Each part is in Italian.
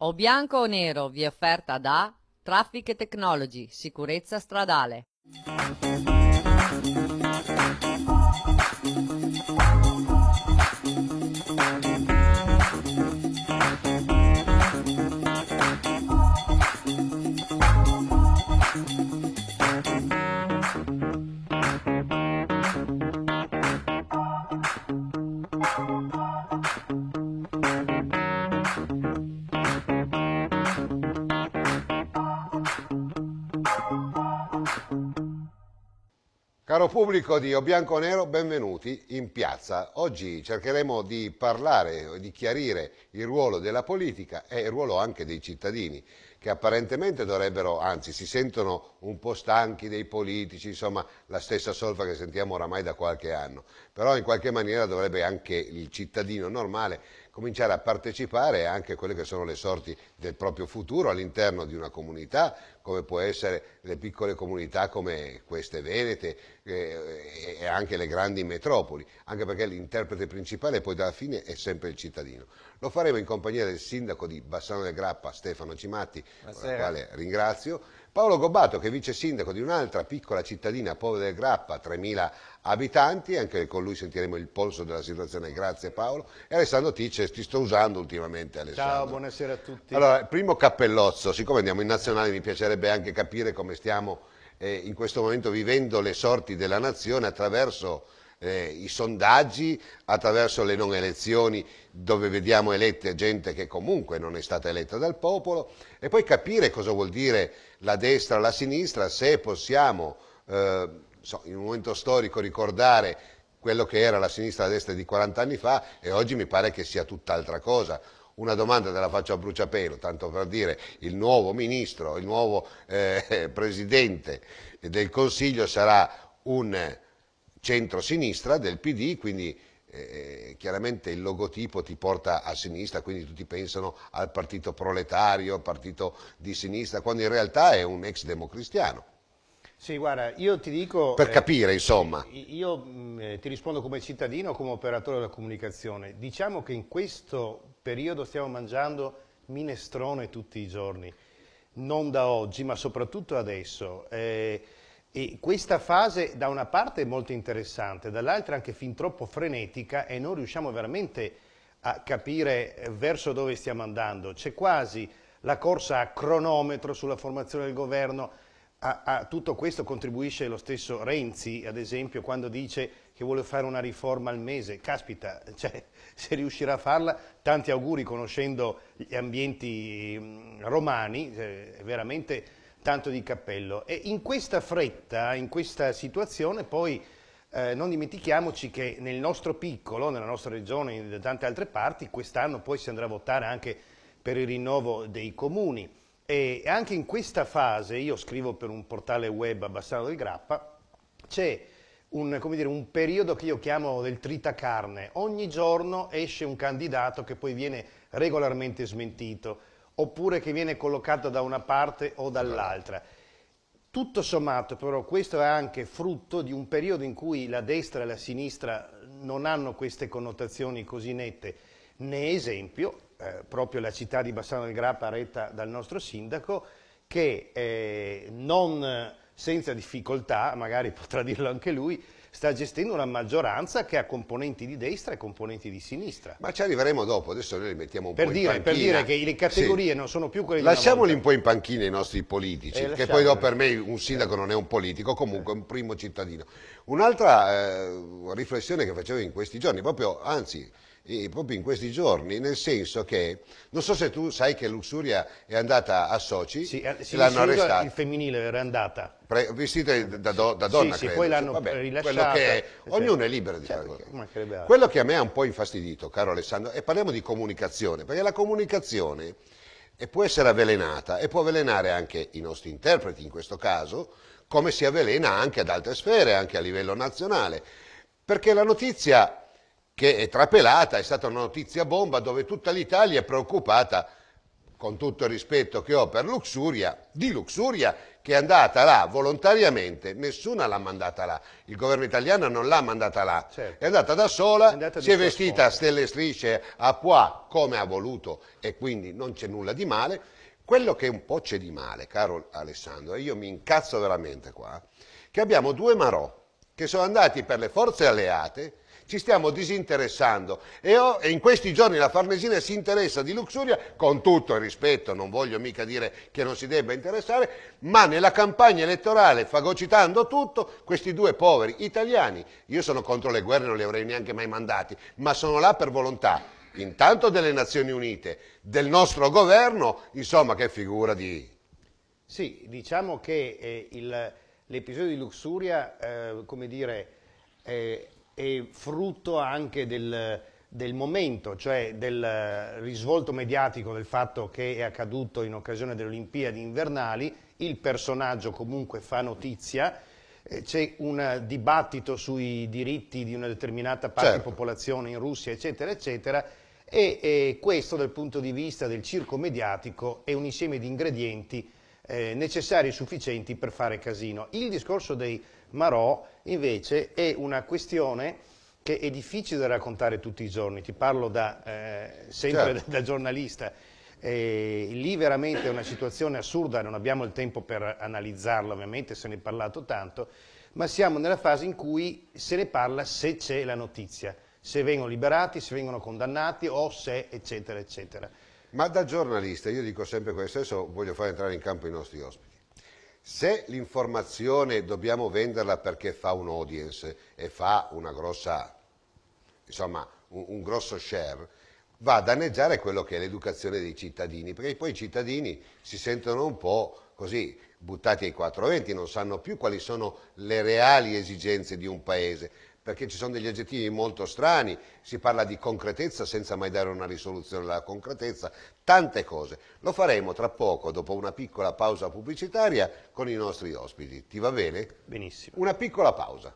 O bianco o nero vi è offerta da Traffic Technology, sicurezza stradale. Caro pubblico di O Bianco Nero, benvenuti in piazza. Oggi cercheremo di parlare e di chiarire il ruolo della politica e il ruolo anche dei cittadini che apparentemente dovrebbero, anzi si sentono un po' stanchi dei politici, insomma la stessa solfa che sentiamo oramai da qualche anno, però in qualche maniera dovrebbe anche il cittadino normale cominciare a partecipare anche a quelle che sono le sorti del proprio futuro all'interno di una comunità, come può essere le piccole comunità come queste venete eh, e anche le grandi metropoli, anche perché l'interprete principale poi dalla fine è sempre il cittadino. Lo faremo in compagnia del sindaco di Bassano del Grappa, Stefano Cimatti, al quale ringrazio, Paolo Gobbato che è vice sindaco di un'altra piccola cittadina, Povera del Grappa, 3.000 abitanti, anche con lui sentiremo il polso della situazione, grazie Paolo. E Alessandro Tice, ti sto usando ultimamente Alessandro. Ciao, buonasera a tutti. Allora, primo cappellozzo, siccome andiamo in nazionale mi piacerebbe anche capire come stiamo eh, in questo momento vivendo le sorti della nazione attraverso eh, i sondaggi, attraverso le non elezioni dove vediamo elette gente che comunque non è stata eletta dal popolo e poi capire cosa vuol dire la destra, la sinistra, se possiamo... Eh, so, in un momento storico ricordare quello che era la sinistra e la destra di 40 anni fa e oggi mi pare che sia tutt'altra cosa. Una domanda te la faccio a bruciapelo, tanto per dire il nuovo ministro, il nuovo eh, presidente del Consiglio sarà un centro-sinistra del PD, quindi eh, chiaramente il logotipo ti porta a sinistra, quindi tutti pensano al partito proletario, al partito di sinistra, quando in realtà è un ex democristiano. Sì, guarda, io ti dico... Per eh, capire, mm, eh, insomma. Io mh, ti rispondo come cittadino, come operatore della comunicazione. Diciamo che in questo periodo stiamo mangiando minestrone tutti i giorni, non da oggi, ma soprattutto adesso. Eh, e questa fase da una parte è molto interessante, dall'altra anche fin troppo frenetica e non riusciamo veramente a capire eh, verso dove stiamo andando. C'è quasi la corsa a cronometro sulla formazione del governo, a, a, tutto questo contribuisce lo stesso Renzi, ad esempio, quando dice che vuole fare una riforma al mese. Caspita, cioè, se riuscirà a farla, tanti auguri conoscendo gli ambienti mm, romani, eh, veramente tanto di cappello. E in questa fretta, in questa situazione, poi eh, non dimentichiamoci che nel nostro piccolo, nella nostra regione e in tante altre parti, quest'anno poi si andrà a votare anche per il rinnovo dei comuni. E anche in questa fase, io scrivo per un portale web a Bassano del Grappa, c'è un, dire, un, periodo che io chiamo del tritacarne. Ogni giorno esce un candidato che poi viene regolarmente smentito, oppure che viene collocato da una parte o dall'altra. Tutto sommato però questo è anche frutto di un periodo in cui la destra e la sinistra non hanno queste connotazioni così nette. Ne esempio eh, proprio la città di Bassano del Grappa retta dal nostro sindaco, che eh, non senza difficoltà, magari potrà dirlo anche lui, sta gestendo una maggioranza che ha componenti di destra e componenti di sinistra. Ma ci arriveremo dopo, adesso noi li mettiamo un per po' dire, in panchina. Per dire che le categorie sì. non sono più quelle di Lasciamoli un po' in panchina i nostri politici, eh, che poi dopo per me un sindaco eh. non è un politico, comunque è un primo cittadino. Un'altra eh, riflessione che facevo in questi giorni, proprio, anzi eh, proprio in questi giorni, nel senso che non so se tu sai che Luxuria è andata a Sochi, sì, eh, sì, l'hanno arrestata. Il femminile era andata. Pre, vestita da, do, da donna, sì, credo. poi l'hanno rilasciata. Che, certo. ognuno è libero di certo, fare quello Quello che a me ha un po' infastidito, caro Alessandro, e parliamo di comunicazione, perché la comunicazione eh, può essere avvelenata e può avvelenare anche i nostri interpreti in questo caso, come si avvelena anche ad altre sfere, anche a livello nazionale. Perché la notizia che è trapelata, è stata una notizia bomba dove tutta l'Italia è preoccupata, con tutto il rispetto che ho per Luxuria, di Luxuria che è andata là volontariamente, nessuna l'ha mandata là, il governo italiano non l'ha mandata là, certo. è andata da sola, è andata si è vestita a stelle e strisce a qua come ha voluto e quindi non c'è nulla di male. Quello che un po' c'è di male, caro Alessandro, e io mi incazzo veramente qua, che abbiamo due Marò che sono andati per le forze alleate ci stiamo disinteressando e, ho, e in questi giorni la Farnesina si interessa di Luxuria con tutto il rispetto, non voglio mica dire che non si debba interessare, ma nella campagna elettorale, fagocitando tutto, questi due poveri italiani, io sono contro le guerre, non li avrei neanche mai mandati, ma sono là per volontà intanto delle Nazioni Unite, del nostro governo, insomma che figura di... Sì, diciamo che eh, l'episodio di Luxuria, eh, come dire, eh, è frutto anche del, del momento, cioè del risvolto mediatico del fatto che è accaduto in occasione delle Olimpiadi invernali, il personaggio comunque fa notizia, eh, c'è un dibattito sui diritti di una determinata parte certo. di popolazione in Russia, eccetera, eccetera, e, e, questo dal punto di vista del circo mediatico è un insieme di ingredienti eh, necessari e sufficienti per fare casino. Il discorso dei Marò invece è una questione che è difficile da raccontare tutti i giorni, ti parlo da, eh, sempre certo. da, da giornalista. Eh, lì veramente è una situazione assurda, non abbiamo il tempo per analizzarla, ovviamente se ne è parlato tanto, ma siamo nella fase in cui se ne parla se c'è la notizia, se vengono liberati, se vengono condannati o se eccetera eccetera. Ma da giornalista, io dico sempre questo, adesso voglio far entrare in campo i nostri ospiti. Se l'informazione dobbiamo venderla perché fa un audience e fa grossa, insomma, un, un grosso share, va a danneggiare quello che è l'educazione dei cittadini, perché poi i cittadini si sentono un po' così buttati ai 420, non sanno più quali sono le reali esigenze di un paese perché ci sono degli aggettivi molto strani, si parla di concretezza senza mai dare una risoluzione alla concretezza, tante cose. Lo faremo tra poco, dopo una piccola pausa pubblicitaria, con i nostri ospiti. Ti va bene? Benissimo. Una piccola pausa.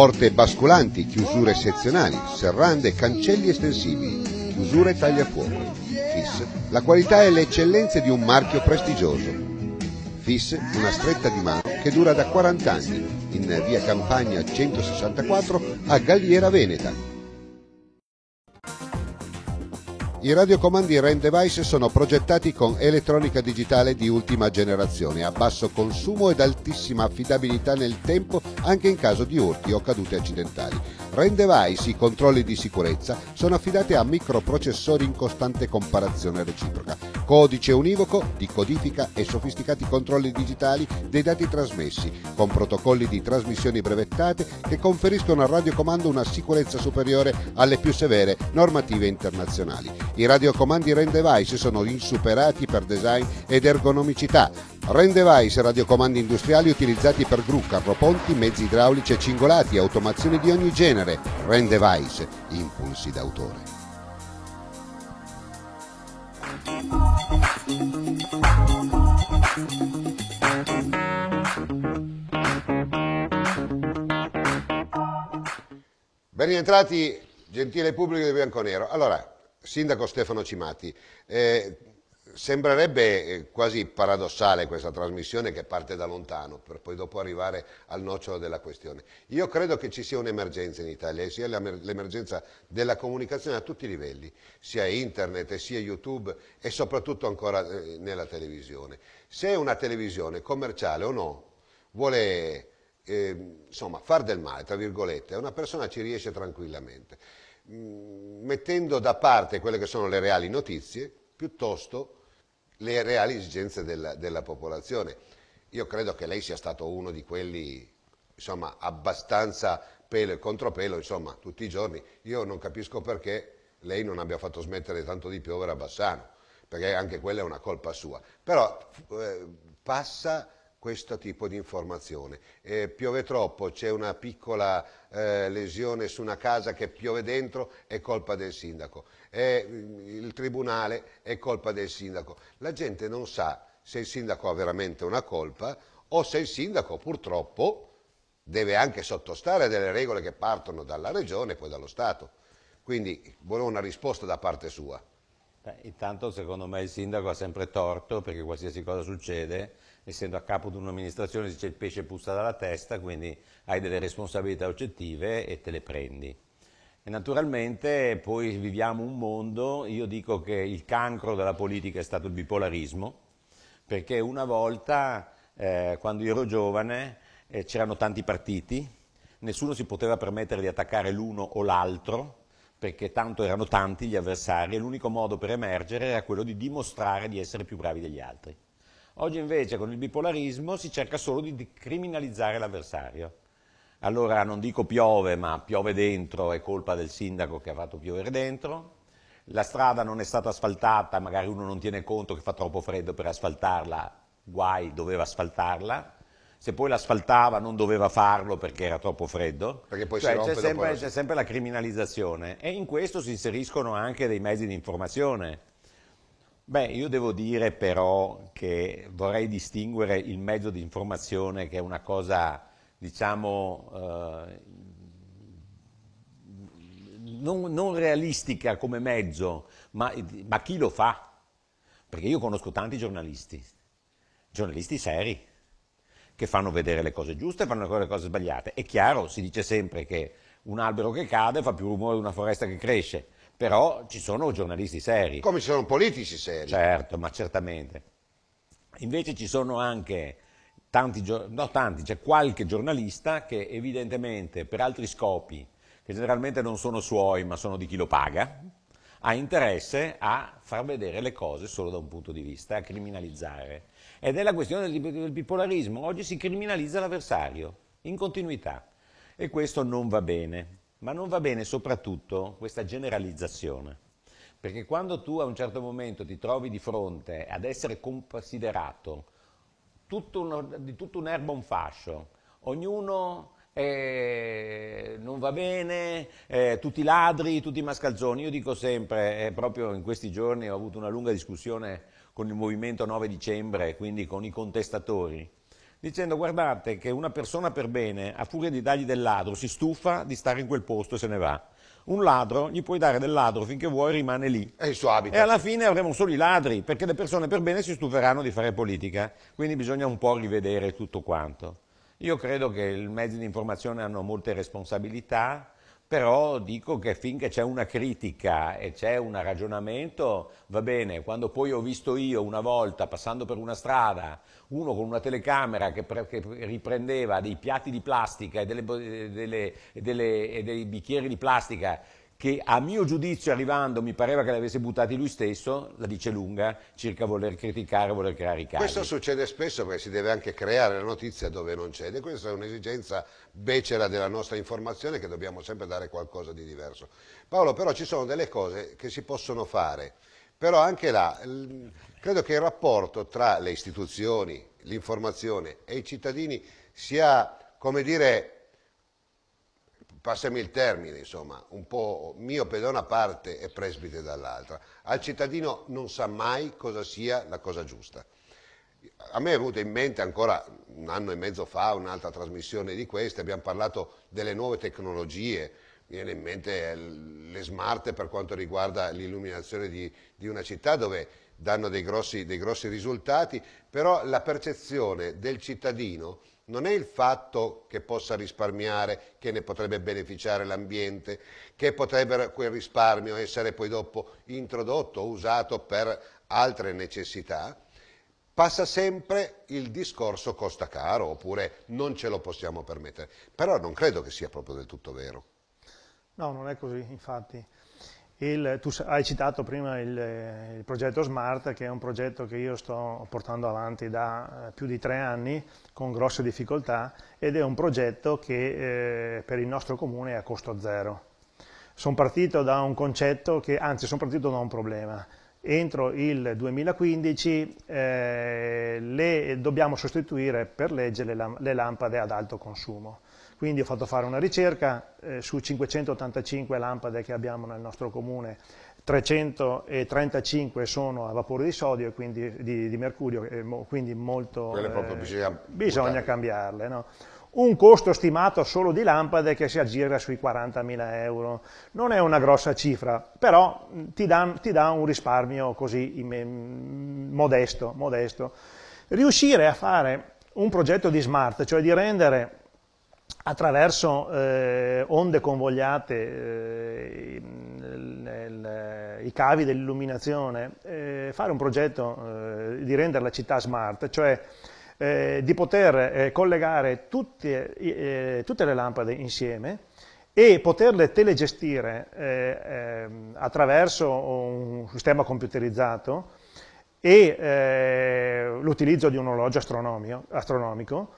porte basculanti, chiusure sezionali, serrande, cancelli estensibili, chiusure tagliafuoco. FIS, la qualità e le eccellenze di un marchio prestigioso. FIS, una stretta di mano che dura da 40 anni, in via Campagna 164 a Galliera Veneta, I radiocomandi RAN device sono progettati con elettronica digitale di ultima generazione, a basso consumo ed altissima affidabilità nel tempo anche in caso di urti o cadute accidentali. RAN device, i controlli di sicurezza, sono affidati a microprocessori in costante comparazione reciproca, codice univoco di codifica e sofisticati controlli digitali dei dati trasmessi, con protocolli di trasmissioni brevettate che conferiscono al radiocomando una sicurezza superiore alle più severe normative internazionali. I radiocomandi Rendevice sono insuperati per design ed ergonomicità. Rendevice radiocomandi industriali utilizzati per gru, carroponti, mezzi idraulici e cingolati, automazioni di ogni genere. Rendevice, impulsi d'autore. Ben rientrati, gentile pubblico di Bianconero. Allora, Sindaco Stefano Cimati, eh, sembrerebbe eh, quasi paradossale questa trasmissione che parte da lontano per poi dopo arrivare al nocciolo della questione. Io credo che ci sia un'emergenza in Italia, sia l'emergenza della comunicazione a tutti i livelli, sia internet, sia YouTube e soprattutto ancora eh, nella televisione. Se una televisione commerciale o no vuole eh, insomma, far del male, tra virgolette, una persona ci riesce tranquillamente. Mm, mettendo da parte quelle che sono le reali notizie, piuttosto le reali esigenze della, della popolazione. Io credo che lei sia stato uno di quelli, insomma, abbastanza pelo e contropelo, insomma, tutti i giorni. Io non capisco perché lei non abbia fatto smettere tanto di piovere a Bassano, perché anche quella è una colpa sua. Però eh, passa questo tipo di informazione. Eh, piove troppo, c'è una piccola eh, lesione su una casa che piove dentro, è colpa del sindaco. Eh, il tribunale è colpa del sindaco. La gente non sa se il sindaco ha veramente una colpa o se il sindaco purtroppo deve anche sottostare a delle regole che partono dalla regione e poi dallo Stato. Quindi volevo una risposta da parte sua. Beh, intanto secondo me il sindaco ha sempre torto perché qualsiasi cosa succede essendo a capo di un'amministrazione si dice il pesce puzza dalla testa, quindi hai delle responsabilità oggettive e te le prendi. E naturalmente poi viviamo un mondo, io dico che il cancro della politica è stato il bipolarismo, perché una volta, eh, quando io ero giovane, eh, c'erano tanti partiti, nessuno si poteva permettere di attaccare l'uno o l'altro, perché tanto erano tanti gli avversari e l'unico modo per emergere era quello di dimostrare di essere più bravi degli altri. Oggi invece con il bipolarismo si cerca solo di criminalizzare l'avversario. Allora non dico piove, ma piove dentro è colpa del sindaco che ha fatto piovere dentro. La strada non è stata asfaltata, magari uno non tiene conto che fa troppo freddo per asfaltarla, guai, doveva asfaltarla. Se poi l'asfaltava non doveva farlo perché era troppo freddo. Perché poi cioè, si c'è, sempre, la... c'è sempre la criminalizzazione e in questo si inseriscono anche dei mezzi di informazione Beh, io devo dire però che vorrei distinguere il mezzo di informazione che è una cosa, diciamo, eh, non, non, realistica come mezzo, ma, ma chi lo fa? Perché io conosco tanti giornalisti, giornalisti seri, che fanno vedere le cose giuste e fanno vedere le cose sbagliate. È chiaro, si dice sempre che un albero che cade fa più rumore di una foresta che cresce però ci sono giornalisti seri. Come ci sono politici seri. Certo, ma certamente. Invece ci sono anche tanti, no tanti, c'è cioè qualche giornalista che evidentemente per altri scopi, che generalmente non sono suoi ma sono di chi lo paga, ha interesse a far vedere le cose solo da un punto di vista, a criminalizzare. Ed è la questione del, del bipolarismo. Oggi si criminalizza l'avversario, in continuità. E questo non va bene. Ma non va bene soprattutto questa generalizzazione, perché quando tu a un certo momento ti trovi di fronte ad essere considerato tutto un, di tutta un'erba un fascio, ognuno eh, non va bene, eh, tutti ladri, tutti mascalzoni, io dico sempre, eh, proprio in questi giorni ho avuto una lunga discussione con il Movimento 9 dicembre, quindi con i contestatori, dicendo guardate che una persona per bene, a furia di dargli del ladro, si stufa di stare in quel posto e se ne va. Un ladro gli puoi dare del ladro finché vuoi rimane lì. E il suo habitat. E alla fine avremo solo i ladri, perché le persone per bene si stuferanno di fare politica. Quindi bisogna un po' rivedere tutto quanto. Io credo che i mezzi di informazione hanno molte responsabilità, però dico che finché c'è una critica e c'è un ragionamento va bene, quando poi ho visto io una volta passando per una strada uno con una telecamera che, pre- che riprendeva dei piatti di plastica e, delle, delle, delle, e dei bicchieri di plastica che a mio giudizio arrivando mi pareva che l'avesse buttati lui stesso, la dice lunga circa voler criticare, voler creare i casi. Questo succede spesso perché si deve anche creare la notizia dove non c'è e questa è un'esigenza becera della nostra informazione che dobbiamo sempre dare qualcosa di diverso. Paolo, però ci sono delle cose che si possono fare, però anche là credo che il rapporto tra le istituzioni, l'informazione e i cittadini sia, come dire, passami il termine, insomma, un po' miope da una parte e presbite dall'altra. Al cittadino non sa mai cosa sia la cosa giusta. A me è venuta in mente ancora un anno e mezzo fa un'altra trasmissione di queste, abbiamo parlato delle nuove tecnologie, mi viene in mente eh, le smart per quanto riguarda l'illuminazione di, di, una città dove danno dei grossi, dei grossi risultati, però la percezione del cittadino non è il fatto che possa risparmiare, che ne potrebbe beneficiare l'ambiente, che potrebbe quel risparmio essere poi dopo introdotto, o usato per altre necessità, passa sempre il discorso costa caro oppure non ce lo possiamo permettere. Però non credo che sia proprio del tutto vero. No, non è così, infatti. Il, tu hai citato prima il, il, progetto Smart, che è un progetto che io sto portando avanti da eh, più di tre anni con grosse difficoltà ed è un progetto che eh, per il nostro comune è a costo zero. Sono partito da un concetto che, anzi sono partito da un problema. Entro il 2015 eh, le, dobbiamo sostituire per legge le, le lampade ad alto consumo quindi ho fatto fare una ricerca eh, su 585 lampade che abbiamo nel nostro comune, 335 sono a vapore di sodio e quindi di, di mercurio, eh, mo, quindi molto, eh, bisogna, bisogna cambiarle. No? un costo stimato solo di lampade che si aggira sui 40.000 euro. Non è una grossa cifra, però mm, ti dà, un risparmio così mm, modesto, modesto. Riuscire a fare un progetto di smart, cioè di rendere attraverso eh, onde convogliate eh, nel, i cavi dell'illuminazione, eh, fare un progetto eh, di rendere la città smart, cioè eh, di poter eh, collegare tutte, tutte, le lampade insieme e poterle telegestire ehm, attraverso un sistema computerizzato e l'utilizzo di un orologio astronomico, astronomico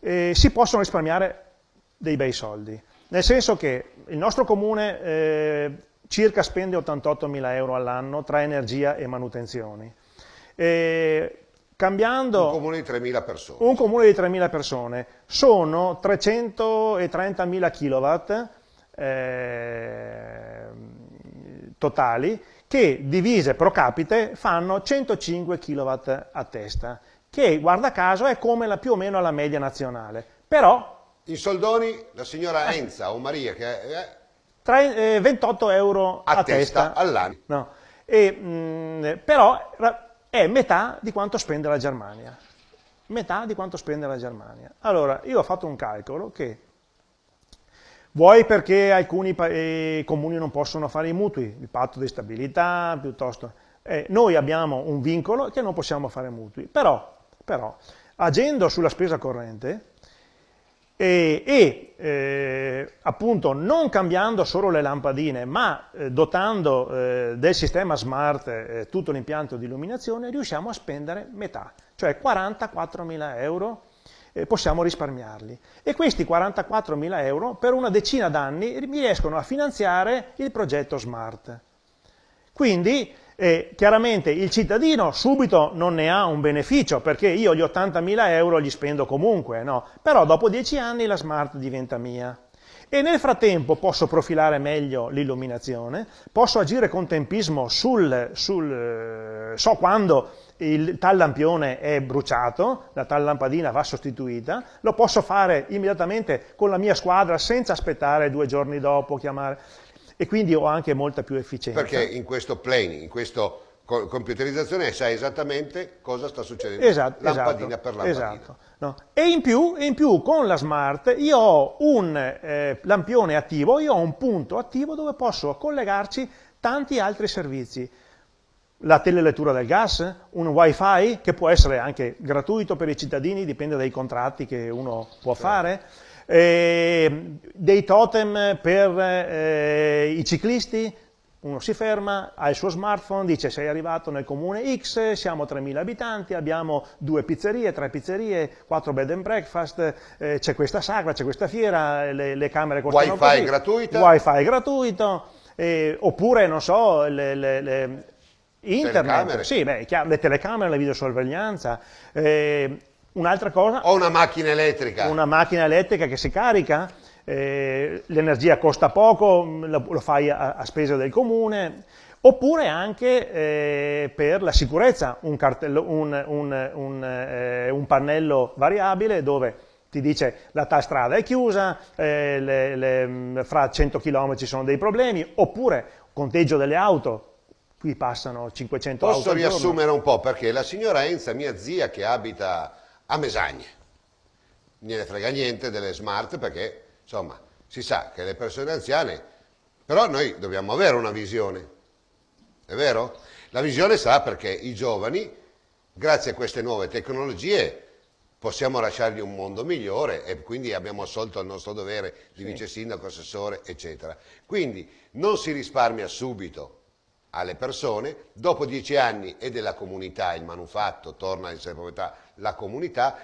si possono risparmiare dei bei soldi. Nel senso che il nostro comune eh, circa spende 88.000 euro all'anno tra energia e manutenzioni. E cambiando un comune di 3.000 persone. Comune di 3.000 persone sono 330.000 kW eh, totali che divise pro capite fanno 105 kW a testa, che guarda caso è come la, più o meno la media nazionale, però in soldoni la signora eh. Enza o Maria che è... Eh, Tra, eh, 28 euro a, a testa, testa all'anno. No. Mm, però è metà di quanto spende la Germania. Metà di quanto spende la Germania. Allora, io ho fatto un calcolo che vuoi perché alcuni eh, comuni non possono fare i mutui, il patto di stabilità, piuttosto... Eh, noi abbiamo un vincolo che non possiamo fare mutui, però, però agendo sulla spesa corrente, e, e eh, appunto non cambiando solo le lampadine ma eh, dotando eh, del sistema smart eh, tutto l'impianto di illuminazione riusciamo a spendere metà, cioè 44.000 euro possiamo risparmiarli e questi 44.000 euro per una decina d'anni mi riescono a finanziare il progetto smart. Quindi e chiaramente il cittadino subito non ne ha un beneficio perché io gli 80.000 euro li spendo comunque, no? però dopo 10 anni la smart diventa mia. E nel frattempo posso profilare meglio l'illuminazione, posso agire con tempismo sul, sul eh, so quando il, tal lampione è bruciato, la tal lampadina va sostituita, lo posso fare immediatamente con la mia squadra senza aspettare due giorni dopo, chiamare e quindi ho anche molta più efficienza. Perché in questo planning, in questa computerizzazione sai esattamente cosa sta succedendo esatto, esatto lampadina esatto, per lampadina. Esatto, no? e, in più, in più, con la smart io ho un eh, lampione attivo, io ho un punto attivo dove posso collegarci tanti altri servizi la telelettura del gas, un wifi che può essere anche gratuito per i cittadini, dipende dai contratti che uno può certo. fare, Ehm, dei totem per eh, i ciclisti, uno si ferma, ha il suo smartphone, dice sei arrivato nel comune X, siamo 3.000 abitanti, abbiamo due pizzerie, tre pizzerie, quattro bed and breakfast, eh, c'è questa sagra, c'è questa fiera, le, le camere costano wifi così, gratuita. wifi gratuito, eh, oppure non so, le, le, le internet, telecamere. Sì, beh, le telecamere, la videosorveglianza, eh, Un'altra cosa... Ho una macchina elettrica. Una macchina elettrica che si carica, eh, l'energia costa poco, lo, lo fai a, a, spesa del comune, oppure anche eh, per la sicurezza, un, cartello, un, un, un eh, pannello variabile dove ti dice la tal strada è chiusa, eh, le, le, mm, fra 100 km ci sono dei problemi, oppure conteggio delle auto, qui passano 500 Posso auto Posso riassumere un po', perché la signora Enza, mia zia che abita a mesagne. Non ne frega niente delle smart perché, insomma, si sa che le persone anziane, però noi dobbiamo avere una visione, è vero? La visione sarà perché i giovani, grazie a queste nuove tecnologie, possiamo lasciargli un mondo migliore e quindi abbiamo assolto il nostro dovere di sì. vice sindaco, assessore, eccetera. Quindi non si risparmia subito alle persone, dopo dieci anni è della comunità, il manufatto torna a essere proprietà la comunità,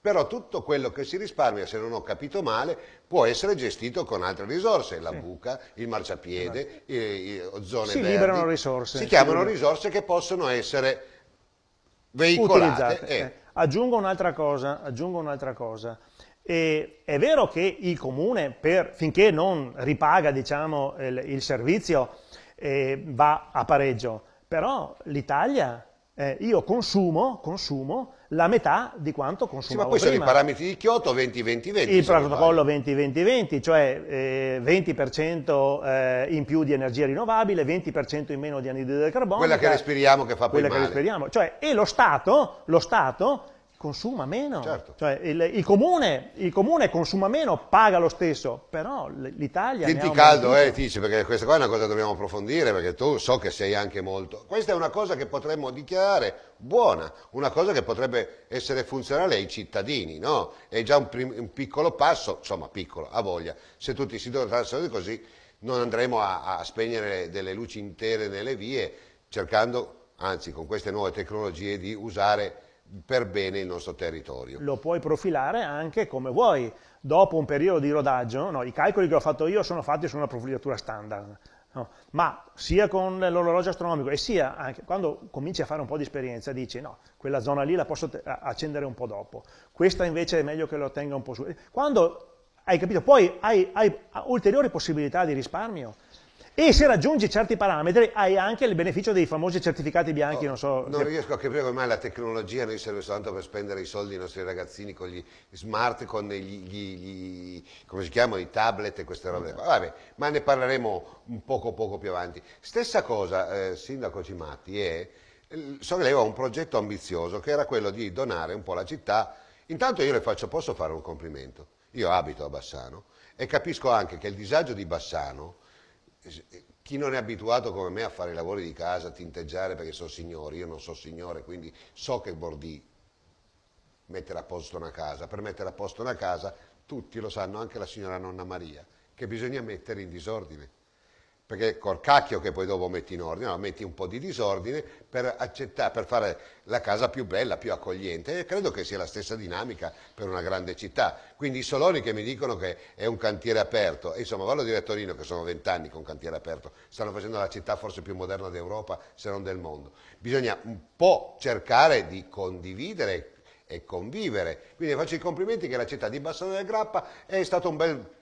però tutto quello che si risparmia, se non ho capito male, può essere gestito con altre risorse, la sì. buca, il marciapiede, esatto. i, i, zone si verdi. Si liberano risorse. Si chiamano risorse che possono essere veicolate. E... Eh. eh. Aggiungo un'altra cosa, aggiungo un'altra cosa. E è vero che il comune, per, finché non ripaga diciamo, il, il, servizio, eh, va a pareggio, però l'Italia eh, io consumo, consumo, la metà di quanto consumavo sì, ma poi prima. sono i parametri di Kyoto 20-20-20. Il protocollo 20-20-20, cioè eh, 20% eh, in più di energia rinnovabile, 20% in meno di anidride carbonica. Quella che cioè respiriamo che fa poi quella male. Che respiriamo. Cioè, e lo Stato, lo Stato consuma meno. Certo. Cioè, il, il, comune, il, comune, consuma meno, paga lo stesso, però l'Italia... Senti caldo, eh, Tici, perché questa qua è una cosa che dobbiamo approfondire, perché tu so che sei anche molto... Questa è una cosa che potremmo dichiarare buona, una cosa che potrebbe essere funzionale ai cittadini, no? È già un, prim, un piccolo passo, insomma piccolo, a voglia. Se tutti si dotassero di così non andremo a, a spegnere delle luci intere nelle vie, cercando, anzi con queste nuove tecnologie, di usare per bene il nostro territorio. Lo puoi profilare anche come vuoi. Dopo un periodo di rodaggio, no, i calcoli che ho fatto io sono fatti su una profilatura standard, no, ma sia con l'orologio astronomico e sia anche quando cominci a fare un po' di esperienza dici no, quella zona lì la posso accendere un po' dopo, questa invece è meglio che lo tenga un po' su. Quando hai capito, poi hai, hai ulteriori possibilità di risparmio e se raggiungi certi parametri hai anche il beneficio dei famosi certificati bianchi, oh, non so... Non se... riesco a capire come mai la tecnologia noi serve soltanto per spendere i soldi dei nostri ragazzini con gli smart, con gli, gli, gli come si chiamano, i tablet e queste robe qua. Vabbè, ma ne parleremo un poco poco più avanti. Stessa cosa, eh, Sindaco Cimatti, è... So che lei ha un progetto ambizioso che era quello di donare un po' la città. Intanto io le faccio, posso fare un complimento? Io abito a Bassano e capisco anche che il disagio di Bassano chi non è abituato come me a fare i lavori di casa, a tinteggiare perché sono signore, io non sono signore, quindi so che vuol dire mettere a posto una casa. Per mettere a posto una casa, tutti lo sanno, anche la signora nonna Maria, che bisogna mettere in disordine perché col cacchio che poi dopo metti in ordine, no, metti un po' di disordine per, per, fare la casa più bella, più accogliente e credo che sia la stessa dinamica per una grande città. Quindi i soloni che mi dicono che è un cantiere aperto, e insomma a dire a Torino che sono vent'anni con cantiere aperto, stanno facendo la città forse più moderna d'Europa se non del mondo. Bisogna un po' cercare di condividere e convivere. Quindi faccio i complimenti che la città di Bassano della Grappa è stato un bel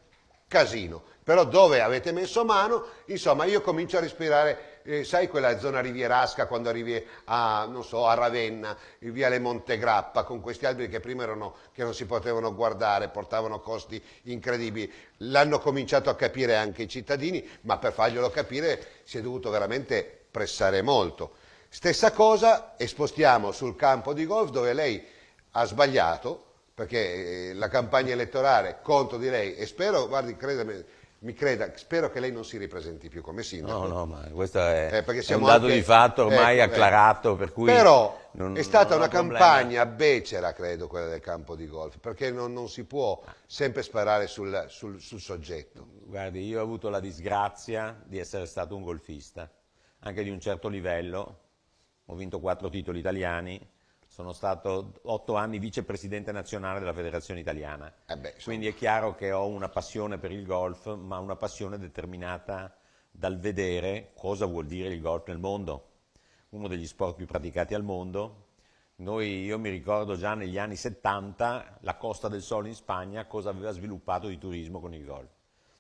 casino. Però dove avete messo mano, insomma, io comincio a respirare, eh, sai quella zona rivierasca quando arrivi a, non so, a Ravenna, il viale Montegrappa, con questi alberi che prima erano, che non si potevano guardare, portavano costi incredibili. L'hanno cominciato a capire anche i cittadini, ma per farglielo capire si è dovuto veramente pressare molto. Stessa cosa, e spostiamo sul campo di golf dove lei ha sbagliato, perché eh, la campagna elettorale, contro di lei, e spero, guardi, credami, mi creda, spero che lei non si ripresenti più come sindaco. No, no, ma questo è, eh, è un dato anche, di fatto ormai eh, acclarato, per cui... Però non, è stata una campagna becera, credo, quella del campo di golf, perché non, non si può sempre sparare sul, sul, sul soggetto. Guardi, io ho avuto la disgrazia di essere stato un golfista, anche di un certo livello, ho vinto quattro titoli italiani, sono stato otto anni vicepresidente nazionale della Federazione Italiana, eh beh, quindi è chiaro che ho una passione per il golf, ma una passione determinata dal vedere cosa vuol dire il golf nel mondo, uno degli sport più praticati al mondo. Noi, io mi ricordo già negli anni 70 la Costa del Sole in Spagna cosa aveva sviluppato di turismo con il golf.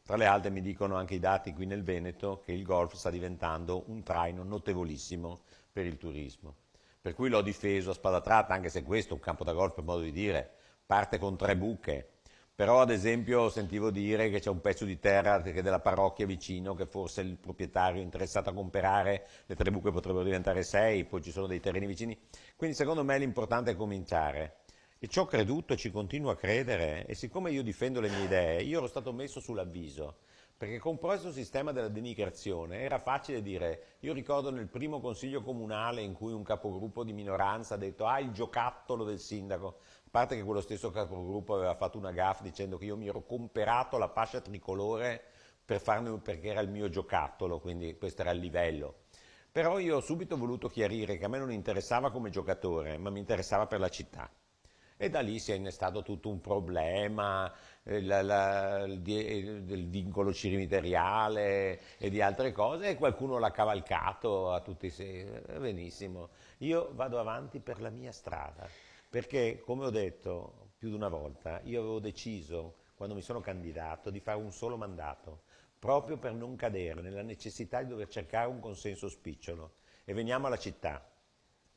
Tra le altre mi dicono anche i dati qui nel Veneto che il golf sta diventando un traino notevolissimo per il turismo per cui l'ho difeso a spada tratta, anche se questo è un campo da golf per modo di dire, parte con tre buche. Però ad esempio sentivo dire che c'è un pezzo di terra della parrocchia vicino che forse il proprietario interessato a comprare le tre buche potrebbero diventare sei, poi ci sono dei terreni vicini. Quindi secondo me l'importante è cominciare. E ci ho creduto, ci continuo a credere e siccome io difendo le mie idee, io ero stato messo sull'avviso perché con questo sistema della denigrazione era facile dire, io ricordo nel primo consiglio comunale in cui un capogruppo di minoranza ha detto ah il giocattolo del sindaco, a parte che quello stesso capogruppo aveva fatto una gaffa dicendo che io mi ero comperato la fascia tricolore per farne, perché era il mio giocattolo, quindi questo era il livello. Però io ho subito voluto chiarire che a me non interessava come giocatore, ma mi interessava per la città e da lì si è innestato tutto un problema eh, la, la, del vincolo cimiteriale e di altre cose e qualcuno l'ha cavalcato a tutti i sensi. Eh, benissimo, io vado avanti per la mia strada perché come ho detto più di una volta io avevo deciso quando mi sono candidato di fare un solo mandato proprio per non cadere nella necessità di dover cercare un consenso spicciolo e veniamo alla città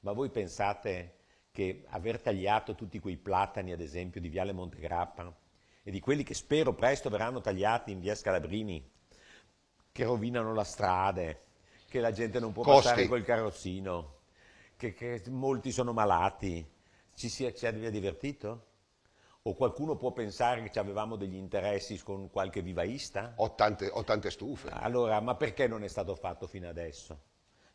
ma voi pensate che aver tagliato tutti quei platani, ad esempio, di Viale Montegrappa e di quelli che spero presto verranno tagliati in Via Scalabrini, che rovinano la strada, che la gente non può Costi. passare col carrozzino, che, che, molti sono malati. Ci si è divertito? O qualcuno può pensare che avevamo degli interessi con qualche vivaista? Ho tante, ho tante stufe. Allora, ma perché non è stato fatto fino adesso?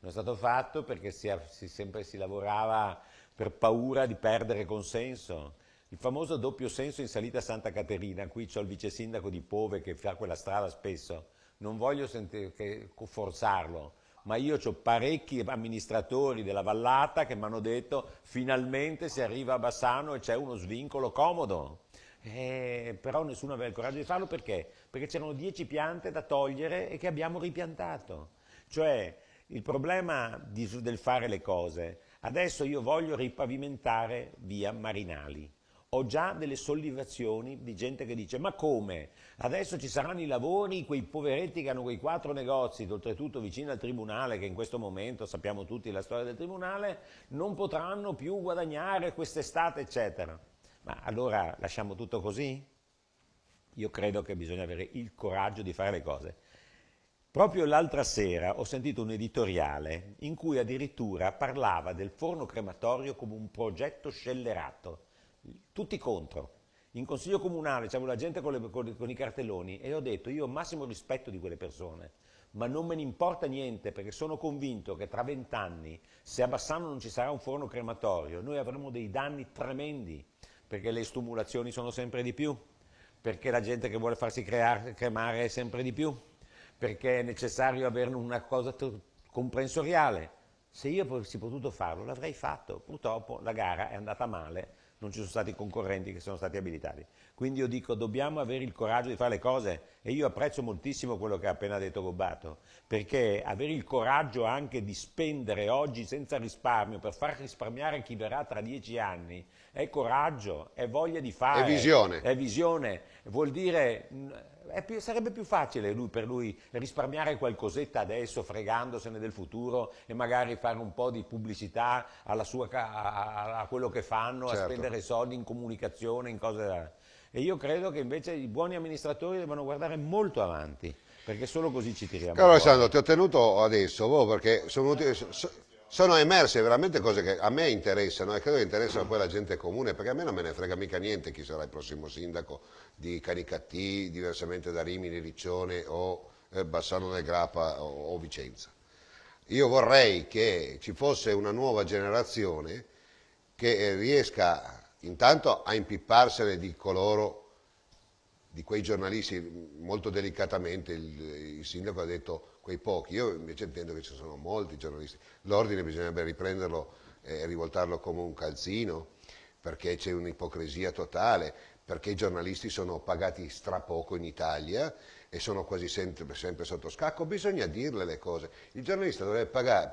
Non è stato fatto perché si, si, sempre si lavorava per paura di perdere consenso. Il famoso doppio senso in salita a Santa Caterina, qui c'è il vice sindaco di Pove che fa quella strada spesso, non voglio sentire, forzarlo, ma io ho parecchi amministratori della vallata che mi hanno detto finalmente si arriva a Bassano e c'è uno svincolo comodo. Eh, però nessuno aveva il coraggio di farlo perché? Perché c'erano dieci piante da togliere e che abbiamo ripiantato. Cioè il problema di, del fare le cose Adesso io voglio ripavimentare via Marinali. Ho già delle sollevazioni di gente che dice ma come? Adesso ci saranno i lavori, quei poveretti che hanno quei quattro negozi, oltretutto vicino al tribunale, che in questo momento sappiamo tutti la storia del tribunale, non potranno più guadagnare quest'estate, eccetera. Ma allora lasciamo tutto così? Io credo che bisogna avere il coraggio di fare le cose. Proprio l'altra sera ho sentito un editoriale in cui addirittura parlava del forno crematorio come un progetto scellerato. Tutti contro. In consiglio comunale c'era la gente con, le, con, con i cartelloni e ho detto io ho massimo rispetto di quelle persone, ma non me ne importa niente perché sono convinto che tra vent'anni, se a Bassano non ci sarà un forno crematorio, noi avremo dei danni tremendi perché le stimolazioni sono sempre di più, perché la gente che vuole farsi creare, cremare è sempre di più perché è necessario avere una cosa comprensoriale. Se io avessi potuto farlo, l'avrei fatto. Purtroppo la gara è andata male, non ci sono stati concorrenti che sono stati abilitati. Quindi io dico, dobbiamo avere il coraggio di fare le cose e io apprezzo moltissimo quello che ha appena detto Gobbato, perché avere il coraggio anche di spendere oggi senza risparmio per far risparmiare chi verrà tra dieci anni è coraggio, è voglia di fare, è visione, è visione. vuol dire più, sarebbe più facile lui, per lui risparmiare qualcosetta adesso fregandosene del futuro e magari fare un po' di pubblicità sua, a, a, quello che fanno, certo. a spendere soldi in comunicazione, in cose da... E io credo che invece i buoni amministratori debbano guardare molto avanti, perché solo così ci tiriamo. Caro Alessandro, ti ho tenuto adesso, boh, perché sono... Venuti, so, sono emerse veramente cose che a me interessano e credo che interessano poi la gente comune, perché a me non me ne frega mica niente chi sarà il prossimo sindaco di Canicattì, diversamente da Rimini, Riccione o eh, Bassano del Grappa o, o Vicenza. Io vorrei che ci fosse una nuova generazione che eh, riesca intanto a impipparsene di coloro di quei giornalisti molto delicatamente il, il, sindaco ha detto quei pochi. Io invece intendo che ci sono molti giornalisti. L'ordine bisognerebbe riprenderlo eh, e rivoltarlo come un calzino, perché c'è un'ipocrisia totale, perché i giornalisti sono pagati strapoco in Italia e sono quasi sempre, sempre sotto scacco, bisogna dirle le cose. Il giornalista dovrebbe pagare,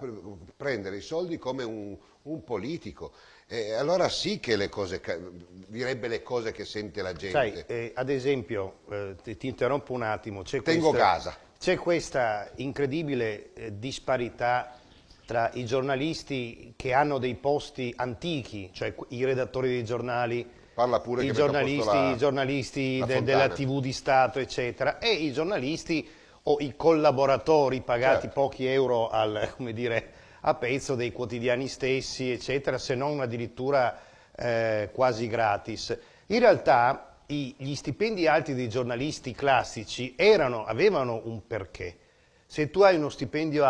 prendere i soldi come un, un politico. E allora sì che le cose, direbbe le cose che sente la gente. Sai, eh, ad esempio, eh, ti, ti, interrompo un attimo. Tengo questa... casa. C'è questa incredibile eh, disparità tra i giornalisti che hanno dei posti antichi, cioè i redattori dei giornali, i giornalisti, la, i, giornalisti, de, della TV di Stato, eccetera, e i giornalisti o i collaboratori pagati certo. pochi euro al, dire, a pezzo dei quotidiani stessi, eccetera, se non addirittura eh, quasi gratis. In realtà i, gli stipendi alti dei giornalisti classici erano, avevano un perché. Se tu hai uno stipendio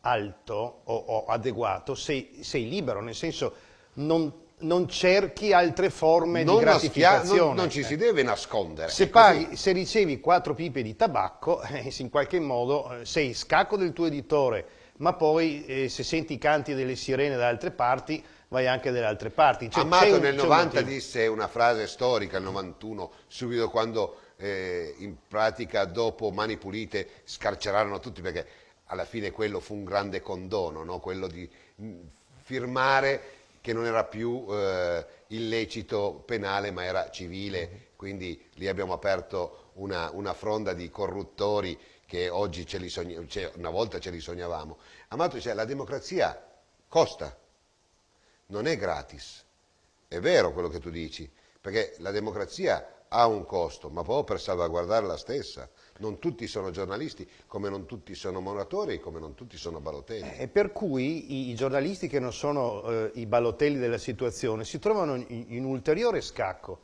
alto o, o adeguato, sei, sei, libero, nel senso non, non cerchi altre forme non di gratificazione. Non, non, ci si eh. deve nascondere. Se, paghi, se ricevi quattro pipe di tabacco, eh, in qualche modo eh, sei scacco del tuo editore, ma poi eh, se senti i canti delle sirene da altre parti vai anche dalle altre parti. Cioè, Amato nel 90 disse una frase storica, il 91, subito quando eh, in pratica dopo Mani Pulite scarcerarono tutti perché alla fine quello fu un grande condono, no? quello di mm, firmare che non era più eh, illecito penale ma era civile, mm-hmm. quindi lì abbiamo aperto una, una fronda di corruttori che oggi ce li sogna, una volta ce li sognavamo. Amato dice la democrazia costa, non è gratis. È vero quello che tu dici, perché la democrazia ha un costo, ma proprio per salvaguardarla stessa. Non tutti sono giornalisti, come non tutti sono moratori, come non tutti sono ballotelli. E per cui i, giornalisti che non sono eh, i ballotelli della situazione si trovano in, in ulteriore scacco,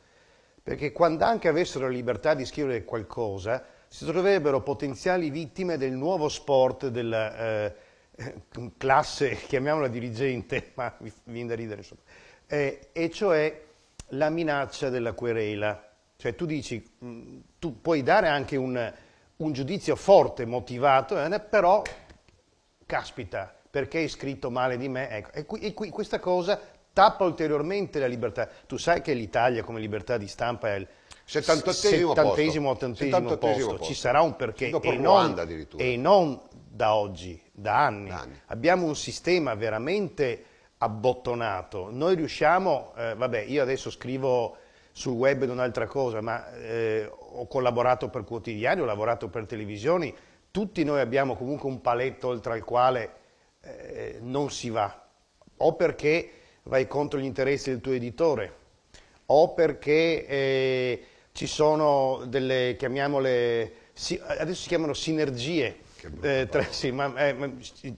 perché quando anche avessero la libertà di scrivere qualcosa, si troverebbero potenziali vittime del nuovo sport della, eh, eh, classe, chiamiamola dirigente, ma mi viene da ridere insomma, eh, e cioè la minaccia della querela. Cioè tu dici, mm, tu puoi dare anche un, un giudizio forte, motivato, eh, però, caspita, perché hai scritto male di me? Ecco, e, qui, e qui, questa cosa tappa ulteriormente la libertà. Tu sai che l'Italia come libertà di stampa è 78esimo, 78 posto. posto. Ci sarà un perché. e non, E non da oggi, da anni. da anni. Abbiamo un sistema veramente abbottonato. Noi riusciamo, eh, vabbè, io adesso scrivo sul web ed un'altra cosa, ma eh, ho collaborato per quotidiani, ho lavorato per televisioni, tutti noi abbiamo comunque un paletto oltre al quale eh, non si va, o perché vai contro gli interessi del tuo editore, o perché eh, ci sono delle, chiamiamole, adesso si chiamano sinergie, eh, tra, sì, ma, eh, ma,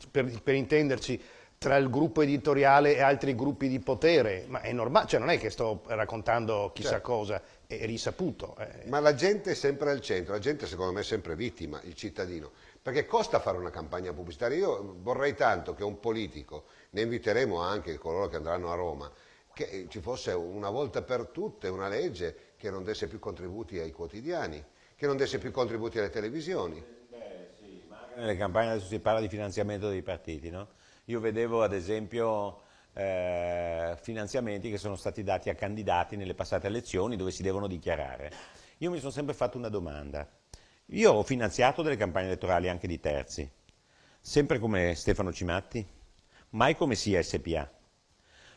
per, per, intenderci, tra il gruppo editoriale e altri gruppi di potere, ma è normale, cioè non è che sto raccontando chissà certo. cosa, è risaputo. Eh. Ma la gente è sempre al centro, la gente secondo me è sempre vittima, il cittadino, perché costa fare una campagna pubblicitaria, io vorrei tanto che un politico, ne inviteremo anche coloro che andranno a Roma, che ci fosse una volta per tutte una legge che non desse più contributi ai quotidiani, che non desse più contributi alle televisioni. Beh, sì, ma nelle campagne adesso si parla di finanziamento dei partiti, no? Io vedevo ad esempio eh, finanziamenti che sono stati dati a candidati nelle passate elezioni dove si devono dichiarare. Io mi sono sempre fatto una domanda. Io ho finanziato delle campagne elettorali anche di terzi, sempre come Stefano Cimatti, mai come sia SPA.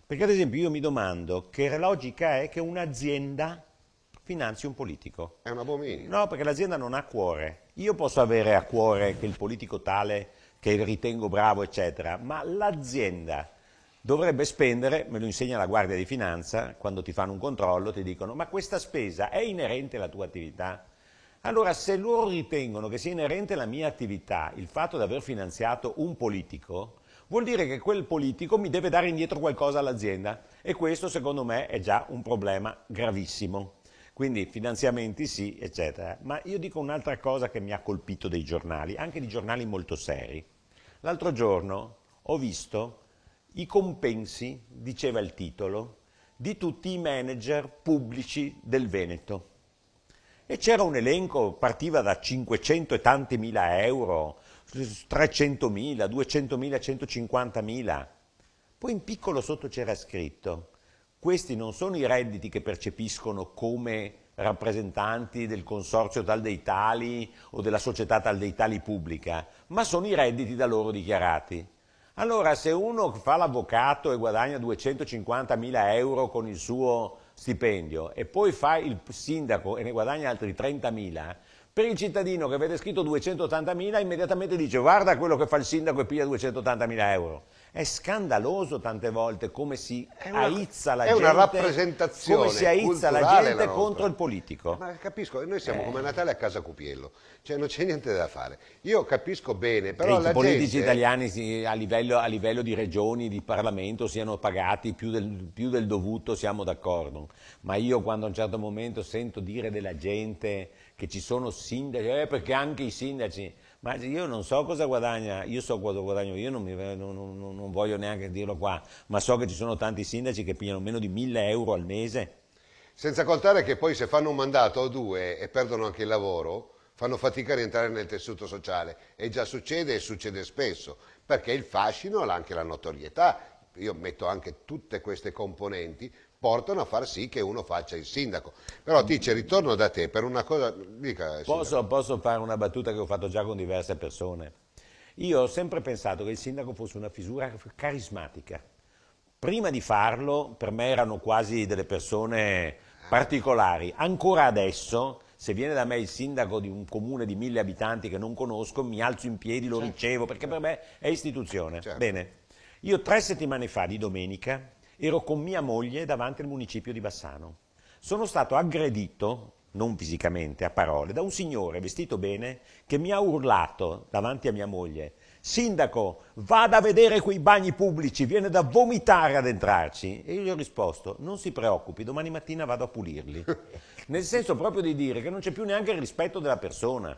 Perché ad esempio io mi domando che logica è che un'azienda finanzi un politico. È un abominio. No, perché l'azienda non ha cuore. Io posso avere a cuore che il politico tale, che ritengo bravo, eccetera, ma l'azienda dovrebbe spendere, me lo insegna la Guardia di Finanza, quando ti fanno un controllo ti dicono ma questa spesa è inerente alla tua attività? Allora se loro ritengono che sia inerente alla mia attività il fatto di aver finanziato un politico, vuol dire che quel politico mi deve dare indietro qualcosa all'azienda e questo secondo me è già un problema gravissimo. Quindi finanziamenti sì, eccetera. Ma io dico un'altra cosa che mi ha colpito dei giornali, anche di giornali molto seri. L'altro giorno ho visto i compensi, diceva il titolo, di tutti i manager pubblici del Veneto. E c'era un elenco, partiva da 500 e tanti mila euro, 300 mila, 200 mila, 150 mila. Poi in piccolo sotto c'era scritto questi non sono i redditi che percepiscono come rappresentanti del consorzio tal dei tali o della società tal dei tali pubblica, ma sono i redditi da loro dichiarati. Allora se uno fa l'avvocato e guadagna 250.000 euro con il suo stipendio e poi fa il sindaco e ne guadagna altri 30.000, per il cittadino che vede scritto 280.000 immediatamente dice guarda quello che fa il sindaco e piglia 280.000 euro. È scandaloso tante volte come si una, aizza la gente. come si aizza la gente la contro il politico. Ma capisco, noi siamo eh. come Natale a casa Cupiello, cioè non c'è niente da fare. Io capisco bene, però I politici gente... italiani a livello, a livello, di regioni, di Parlamento siano pagati più del, più del dovuto, siamo d'accordo. Ma io quando a un certo momento sento dire della gente che ci sono sindaci, eh, perché anche i sindaci, ma io non so cosa guadagna, io so quanto guadagno io, non, mi, non, non, non, voglio neanche dirlo qua, ma so che ci sono tanti sindaci che pigliano meno di 1000 euro al mese. Senza contare che poi se fanno un mandato o due e perdono anche il lavoro, fanno fatica a rientrare nel tessuto sociale e già succede e succede spesso, perché il fascino ha anche la notorietà, io metto anche tutte queste componenti, portano a far sì che uno faccia il sindaco. Però dice ritorno da te per una cosa... Dica, posso, posso fare una battuta che ho fatto già con diverse persone? Io ho sempre pensato che il sindaco fosse una figura carismatica. Prima di farlo, per me erano quasi delle persone particolari. Ancora adesso, se viene da me il sindaco di un comune di mille abitanti che non conosco, mi alzo in piedi, lo certo. ricevo, perché per me è istituzione. Certo. Bene, io tre settimane fa, di domenica, Ero con mia moglie davanti al municipio di Bassano. Sono stato aggredito, non fisicamente, a parole, da un signore vestito bene che mi ha urlato davanti a mia moglie Sindaco, vada a vedere quei bagni pubblici, viene da vomitare ad entrarci. E io gli ho risposto, non si preoccupi, domani mattina vado a pulirli. Nel senso proprio di dire che non c'è più neanche il rispetto della persona.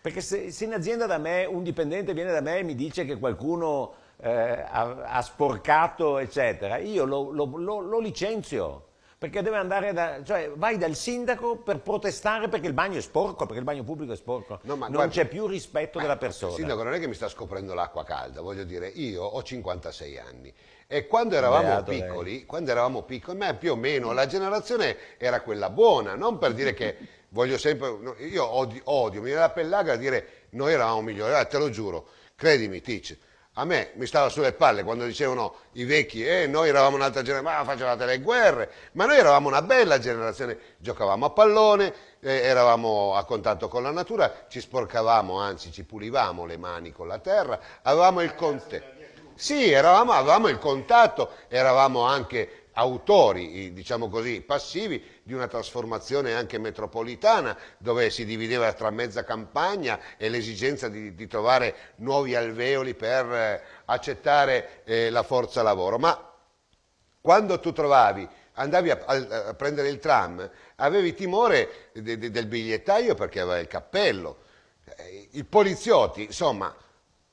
Perché se, se in azienda da me un dipendente viene da me e mi dice che qualcuno eh, ha, ha, sporcato, eccetera, io lo, lo, lo, lo licenzio perché deve andare da, cioè vai dal sindaco per protestare perché il bagno è sporco, perché il bagno pubblico è sporco. No, non c'è più rispetto della persona. Il sindaco non è che mi sta scoprendo l'acqua calda, voglio dire, io ho 56 anni e quando eravamo Beato, piccoli, eh. quando eravamo piccoli, ma più o meno la generazione era quella buona, non per dire che voglio sempre, io odio, odio mi viene la pellagra a dire noi eravamo migliori, ah, te lo giuro, credimi Tic, a me mi stava sulle palle quando dicevano i vecchi, eh, noi eravamo un'altra generazione, ma facevate le guerre, ma noi eravamo una bella generazione, giocavamo a pallone, eh, eravamo a contatto con la natura, ci sporcavamo, anzi ci pulivamo le mani con la terra, avevamo il contatto. Sì, eravamo, avevamo il contatto, eravamo anche autori, diciamo così, passivi di una trasformazione anche metropolitana dove si divideva tra mezza campagna e l'esigenza di, di trovare nuovi alveoli per eh, accettare eh, la forza lavoro. Ma quando tu trovavi andavi a, a, a, prendere il tram, avevi timore de, de, del bigliettaio perché aveva il cappello. Eh, I poliziotti, insomma,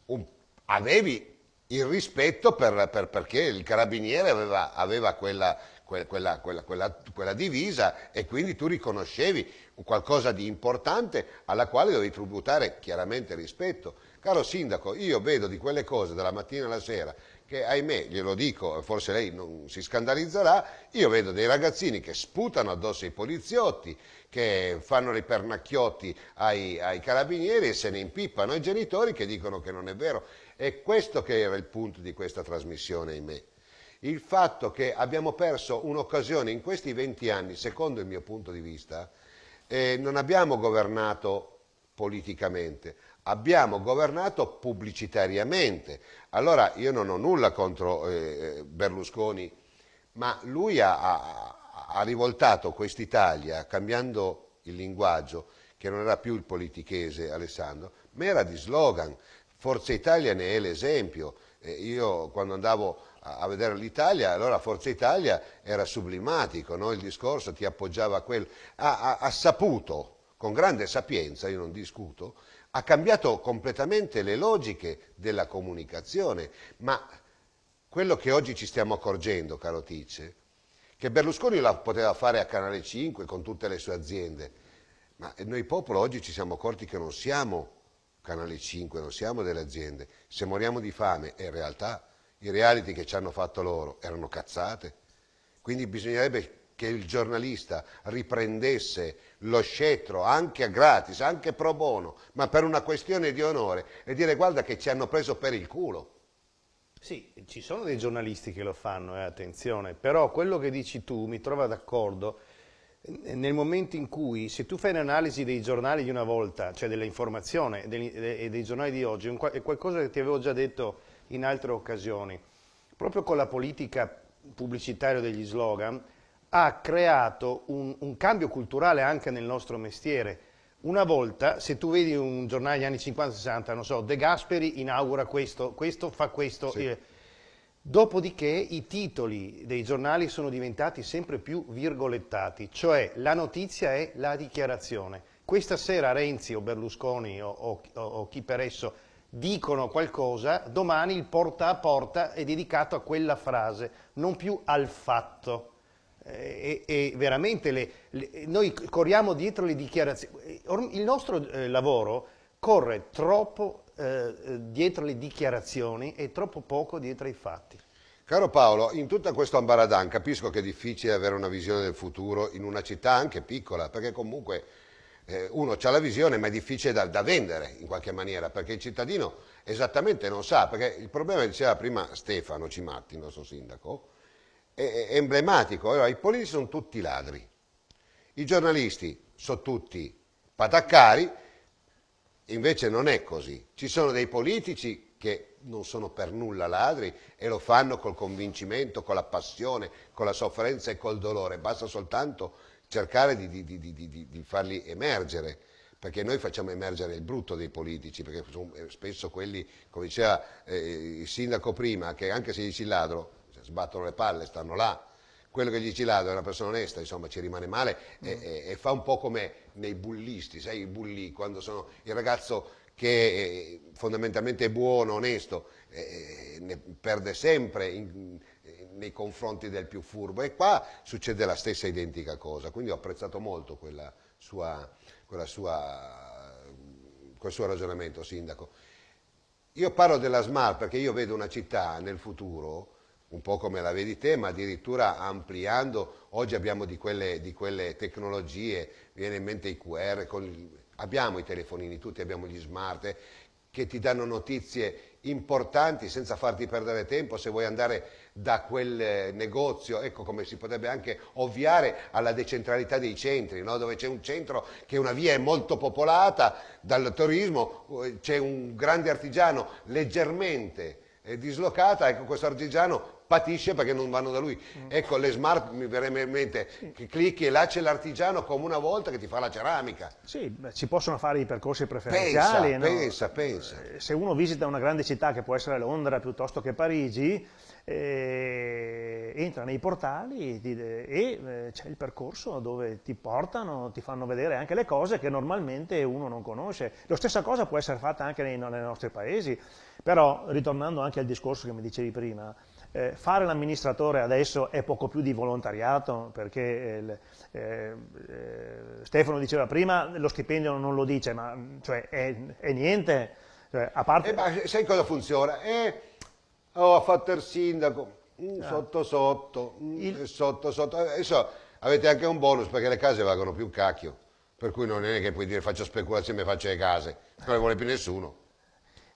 un, avevi il rispetto per, per, perché il carabiniere aveva, aveva quella, quella, quella, quella, divisa e quindi tu riconoscevi qualcosa di importante alla quale dovevi tributare chiaramente rispetto. Caro Sindaco, io vedo di quelle cose dalla mattina alla sera che ahimè, glielo dico, forse lei non si scandalizzerà, io vedo dei ragazzini che sputano addosso ai poliziotti, che fanno i pernacchiotti ai, ai carabinieri e se ne impippano ai genitori che dicono che non è vero. E questo che era il punto di questa trasmissione in me. Il fatto che abbiamo perso un'occasione in questi 20 anni, secondo il mio punto di vista, eh, non abbiamo governato politicamente, abbiamo governato pubblicitariamente. Allora io non ho nulla contro eh, eh, Berlusconi, ma lui ha, ha, ha rivoltato quest'Italia cambiando il linguaggio, che non era più il politichese Alessandro, ma era di slogan. Forza Italia ne è l'esempio. io quando andavo a vedere l'Italia, allora Forza Italia era sublimatico, no? il discorso ti appoggiava a quello. Ha, ha, ha, saputo, con grande sapienza, io non discuto, ha cambiato completamente le logiche della comunicazione, ma quello che oggi ci stiamo accorgendo, caro Tice, che Berlusconi la poteva fare a Canale 5 con tutte le sue aziende, ma noi popolo oggi ci siamo accorti che non siamo Canale 5, non siamo delle aziende. Se moriamo di fame è in realtà. I reality che ci hanno fatto loro erano cazzate. Quindi bisognerebbe che il giornalista riprendesse lo scettro anche a gratis, anche pro bono, ma per una questione di onore e dire guarda che ci hanno preso per il culo. Sì, ci sono dei giornalisti che lo fanno, eh, attenzione, però quello che dici tu mi trova d'accordo nel momento in cui, se tu fai un'analisi dei giornali di una volta, cioè dell'informazione e dei giornali di oggi, è qualcosa che ti avevo già detto in altre occasioni, proprio con la politica pubblicitaria degli slogan, ha creato un, un cambio culturale anche nel nostro mestiere. Una volta, se tu vedi un giornale degli anni 50-60, non so, De Gasperi inaugura questo, questo fa questo... Sì. Eh, Dopodiché i titoli dei giornali sono diventati sempre più virgolettati, cioè la notizia è la dichiarazione. Questa sera Renzi o Berlusconi o, o, o chi per esso dicono qualcosa, domani il porta a porta è dedicato a quella frase, non più al fatto. Eh, e, e veramente le, le, noi corriamo dietro le dichiarazioni. Eh, il nostro eh, lavoro corre troppo eh, eh, dietro le dichiarazioni e troppo poco dietro i fatti. Caro Paolo, in tutto questo ambaradan capisco che è difficile avere una visione del futuro in una città anche piccola, perché comunque eh, uno ha la visione ma è difficile da, da, vendere in qualche maniera, perché il cittadino esattamente non sa, perché il problema, diceva prima Stefano Cimatti, il nostro sindaco, è, è emblematico, allora, i politici sono tutti ladri, i giornalisti sono tutti pataccari, Invece non è così. Ci sono dei politici che non sono per nulla ladri e lo fanno col convincimento, con la passione, con la sofferenza e col dolore. Basta soltanto cercare di, di, di, di farli emergere, perché noi facciamo emergere il brutto dei politici, perché sono eh, spesso quelli, come diceva eh, il sindaco prima, che anche se gli dici ladro, sbattono le palle, stanno là. Quello che gli dici ladro è una persona onesta, insomma ci rimane male mm. e, e, e fa un po' come nei bullisti, sai i bulli, quando sono il ragazzo che eh, fondamentalmente è buono, onesto, eh, eh ne perde sempre in, eh, nei confronti del più furbo. E qua succede la stessa identica cosa, quindi ho apprezzato molto quella sua, quella sua, quel suo ragionamento, Sindaco. Io parlo della Smart perché io vedo una città nel futuro, un po' come la vedi te, ma addirittura ampliando, oggi abbiamo di quelle, di quelle tecnologie viene in mente i QR, il, abbiamo i telefonini tutti, abbiamo gli smart eh, che ti danno notizie importanti senza farti perdere tempo se vuoi andare da quel eh, negozio, ecco come si potrebbe anche ovviare alla decentralità dei centri, no? dove c'è un centro che una via è molto popolata dal turismo, eh, c'è un grande artigiano leggermente dislocata, ecco questo artigiano patisce perché non vanno da lui. Mm. Ecco, le smart mi verrebbe in mente, che clicchi e là c'è l'artigiano come una volta che ti fa la ceramica. Sì, ci possono fare i percorsi preferenziali. Pensa, no? pensa, pensa. Eh, se uno visita una grande città che può essere Londra piuttosto che Parigi, eh, entra nei portali e eh, c'è il percorso dove ti portano, ti fanno vedere anche le cose che normalmente uno non conosce. La stessa cosa può essere fatta anche nei, nei nostri paesi, però ritornando anche al discorso che mi dicevi prima, eh, fare l'amministratore adesso è poco più di volontariato, perché eh, eh, eh Stefano diceva prima, lo stipendio non lo dice, ma mm, cioè, è, è, niente. Cioè, a parte... Eh, ma sai cosa funziona? ho fatto il sindaco, mm, ah. sotto sotto, mm, il... sotto sotto. Adesso avete anche un bonus perché le case valgono più cacchio, per cui non è che puoi dire faccio speculazione e faccio le case, non le vuole più nessuno.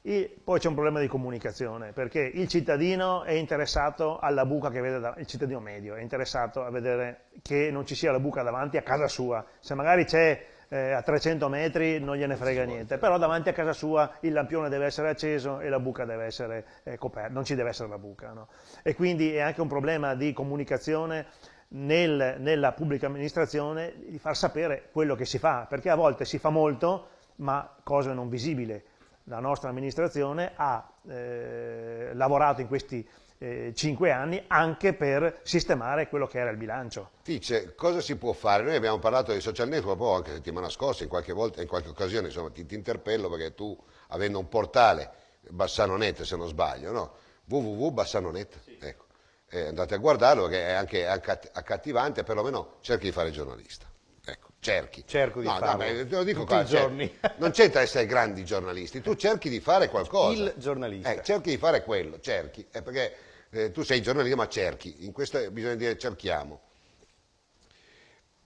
E poi c'è un problema di comunicazione, perché il cittadino è interessato alla buca che vede, da, il cittadino medio è interessato a vedere che non ci sia la buca davanti a casa sua, se magari c'è eh, a 300 metri non gliene frega niente, certo. però davanti a casa sua il lampione deve essere acceso e la buca deve essere eh, coperta, non ci deve essere la buca. No? E quindi è anche un problema di comunicazione nel, nella pubblica amministrazione, di far sapere quello che si fa, perché a volte si fa molto, ma cosa non visibile la nostra amministrazione ha eh, lavorato in questi eh, cinque anni anche per sistemare quello che era il bilancio. Dice, cosa si può fare? Noi abbiamo parlato di social network proprio oh, anche settimana scorsa, in qualche, volta, in qualche occasione, insomma, ti, ti, interpello perché tu, avendo un portale, Bassanonet se non sbaglio, no? www.bassanonet, sì. ecco. eh, andate a guardarlo perché è anche, anche accattivante, perlomeno cerchi di fare giornalista. Ecco, cerchi. Cerco di no, farlo. No, Tutti qua, i cioè, giorni. Cerchi. Non c'entra essere grandi giornalisti, tu cerchi di fare qualcosa. Il giornalista. Eh, cerchi di fare quello, cerchi. Eh, perché eh, tu sei giornalista ma cerchi. In questo bisogna dire cerchiamo.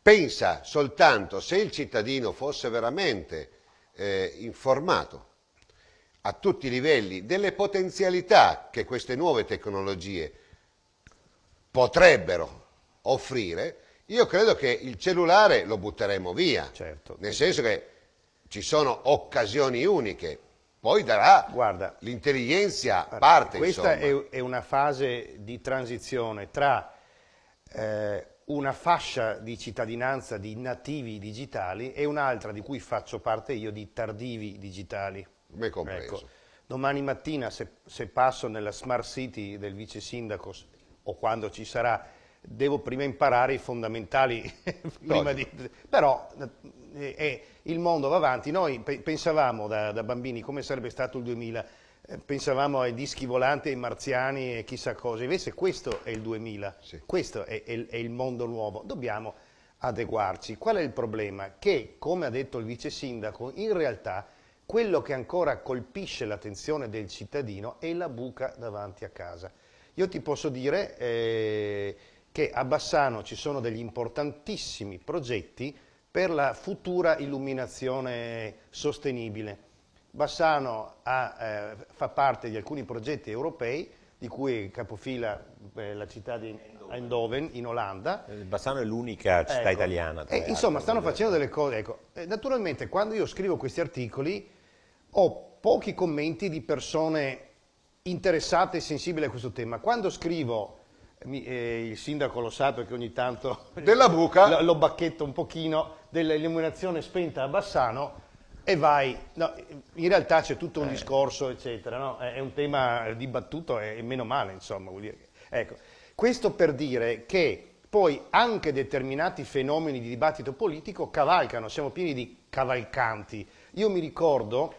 Pensa soltanto se il cittadino fosse veramente eh, informato a tutti i livelli delle potenzialità che queste nuove tecnologie potrebbero offrire, io credo che il cellulare lo butteremo via, certo. nel senso che ci sono occasioni uniche, poi darà l'intelligenza parte. Questa è, è, una fase di transizione tra eh, una fascia di cittadinanza di nativi digitali e un'altra di cui faccio parte io di tardivi digitali. Me compreso. Ecco, domani mattina se, se passo nella smart city del vice sindaco o quando ci sarà devo prima imparare i fondamentali, prima di, però eh, eh, il mondo va avanti, noi pe pensavamo da, da, bambini come sarebbe stato il 2000, eh, pensavamo ai dischi volanti, ai marziani e chissà cosa, invece questo è il 2000, sì. questo è, è, è il mondo nuovo, dobbiamo adeguarci. Qual è il problema? Che, come ha detto il vice sindaco, in realtà quello che ancora colpisce l'attenzione del cittadino è la buca davanti a casa. Io ti posso dire, eh, che a Bassano ci sono degli importantissimi progetti per la futura illuminazione sostenibile. Bassano ha, eh, fa parte di alcuni progetti europei, di cui capofila eh, la città di Eindhoven, in Olanda. Eh, Bassano è l'unica città ecco. italiana. Eh, e, insomma, stanno facendo delle cose. Ecco. Eh, naturalmente, quando io scrivo questi articoli, ho pochi commenti di persone interessate e sensibili a questo tema. Quando scrivo mi, eh, il sindaco lo sa perché ogni tanto della buca lo, lo bacchetto un pochino dell'illuminazione spenta a Bassano e vai. No, in realtà c'è tutto un eh. discorso, eccetera, no? è un tema dibattuto e meno male, insomma. Che... Ecco. Questo per dire che poi anche determinati fenomeni di dibattito politico cavalcano, siamo pieni di cavalcanti. Io mi ricordo,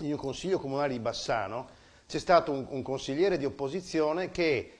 in un consiglio comunale di Bassano, c'è stato un, un consigliere di opposizione che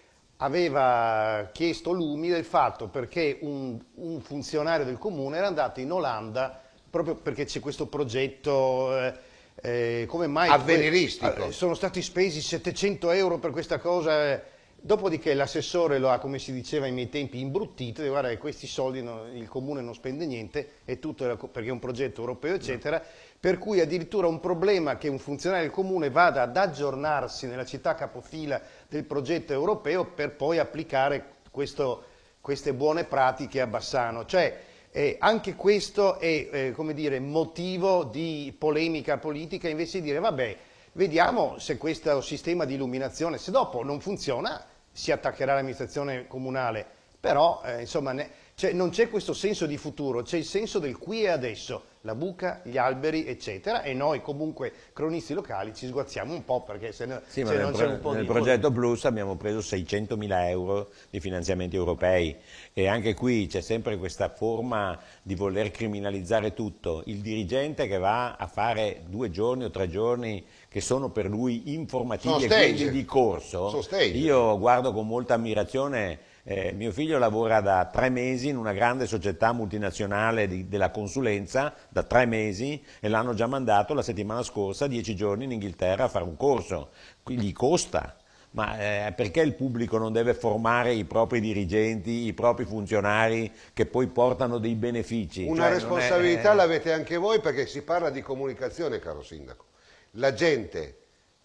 aveva chiesto lumi del fatto perché un, un, funzionario del comune era andato in Olanda proprio perché c'è questo progetto eh, eh come mai avveniristico. Eh, sono stati spesi 700 euro per questa cosa. Eh. Dopodiché l'assessore lo ha, come si diceva ai miei tempi, imbruttito, guarda questi soldi no, il comune non spende niente, è tutto perché è un progetto europeo, eccetera. No per cui addirittura un problema che un funzionario del comune vada ad aggiornarsi nella città capofila del progetto europeo per poi applicare questo, queste buone pratiche a Bassano. Cioè, eh, anche questo è eh, dire, motivo di polemica politica invece di dire vabbè, vediamo se questo sistema di illuminazione, se dopo non funziona, si attaccherà l'amministrazione comunale. Però, eh, insomma, ne, cioè, non c'è questo senso di futuro, c'è il senso del qui e adesso la buca, gli alberi, eccetera, e noi comunque cronisti locali ci sguazziamo un po' perché se, no, sì, se non c'è un po' nel di... Nel progetto Plus abbiamo preso 600 mila euro di finanziamenti europei e anche qui c'è sempre questa forma di voler criminalizzare tutto. Il dirigente che va a fare due giorni o tre giorni che sono per lui informativi e quindi di corso, io guardo con molta ammirazione eh, mio figlio lavora da tre mesi in una grande società multinazionale di, della consulenza, da tre mesi, e l'hanno già mandato la settimana scorsa, dieci giorni in Inghilterra, a fare un corso. Gli costa, ma eh, perché il pubblico non deve formare i propri dirigenti, i propri funzionari che poi portano dei benefici? Una cioè, responsabilità è, eh. l'avete anche voi perché si parla di comunicazione, caro Sindaco. La gente,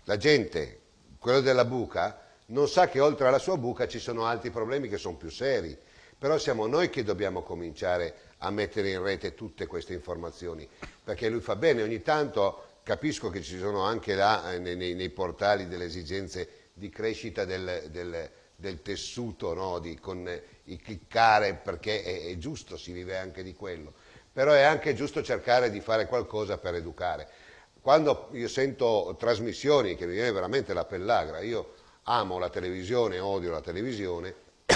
la gente quello della buca, non sa che oltre alla sua buca ci sono altri problemi che sono più seri. Però siamo noi che dobbiamo cominciare a mettere in rete tutte queste informazioni, perché lui fa bene, ogni tanto capisco che ci sono anche là eh, nei, nei, portali delle esigenze di crescita del, del, del tessuto, no? di, con eh, i cliccare, perché è, è giusto, si vive anche di quello, però è anche giusto cercare di fare qualcosa per educare. Quando io sento trasmissioni che mi viene veramente la pellagra, io amo la televisione, odio la televisione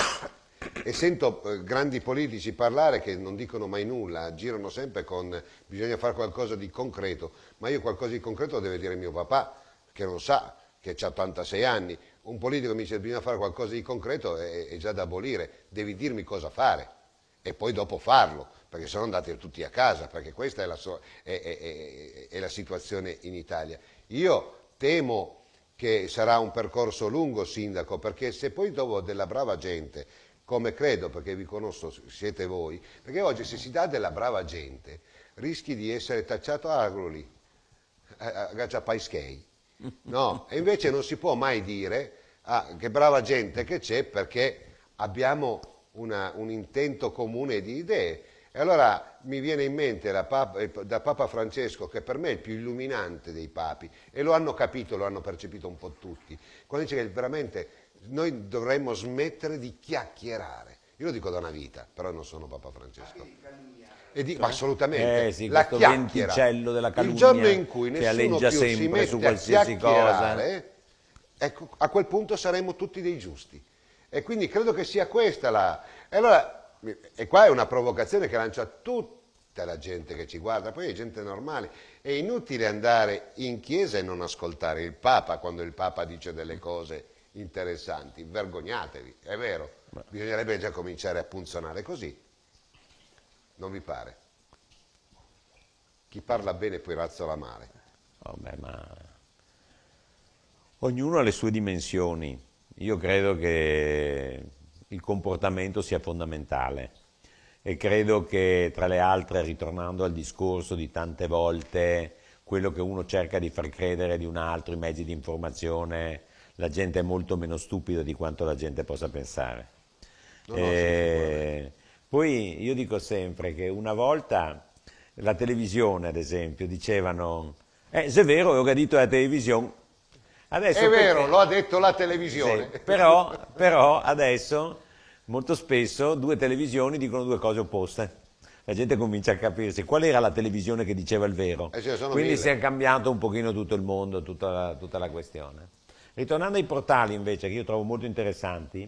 e sento eh, grandi politici parlare che non dicono mai nulla, girano sempre con bisogna fare qualcosa di concreto, ma io qualcosa di concreto lo deve dire mio papà, che lo sa, che ha 86 anni, un politico mi dice bisogna fare qualcosa di concreto è, è già da abolire, devi dirmi cosa fare e poi dopo farlo, perché sono andati tutti a casa, perché questa è la, so è, è, è la situazione in Italia. Io temo che sarà un percorso lungo, Sindaco, perché se poi dopo della brava gente, come credo, perché vi conosco, siete voi, perché oggi se si dà della brava gente rischi di essere tacciato agroli, agaccia paischei. No, e invece non si può mai dire ah, che brava gente che c'è perché abbiamo una, un intento comune di idee e allora mi viene in mente Papa, eh, da Papa Francesco, che per me è il più illuminante dei papi, e lo hanno capito, lo hanno percepito un po' tutti, quando dice che veramente noi dovremmo smettere di chiacchierare. Io lo dico da una vita, però non sono Papa Francesco. E dico, assolutamente, eh sì, la chiacchiera, il giorno in cui nessuno più si mette a chiacchierare, ecco, a quel punto saremmo tutti dei giusti. E quindi credo che sia questa la... E allora, e qua è una provocazione che lancia tutta la gente che ci guarda, poi è gente normale. È inutile andare in chiesa e non ascoltare il Papa quando il Papa dice delle cose interessanti. Vergognatevi, è vero. Bisognerebbe già cominciare a punzionare così. Non vi pare? Chi parla bene poi razzola male. Vabbè, ma ognuno ha le sue dimensioni. Io credo che il comportamento sia fondamentale. E credo che tra le altre, ritornando al discorso di tante volte, quello che uno cerca di far credere di un altro, i mezzi di informazione, la gente è molto meno stupida di quanto la gente possa pensare. No, no, eh, poi io dico sempre che una volta la televisione, ad esempio, dicevano, eh, se è vero, ho gadito la televisione, Adesso, è vero, lo ha detto la televisione. Sì, però, però adesso molto spesso due televisioni dicono due cose opposte la gente comincia a capirsi qual era la televisione che diceva il vero. Eh cioè Quindi mille. si è cambiato un pochino tutto il mondo, tutta la, tutta la, questione. Ritornando ai portali invece, che io trovo molto interessanti,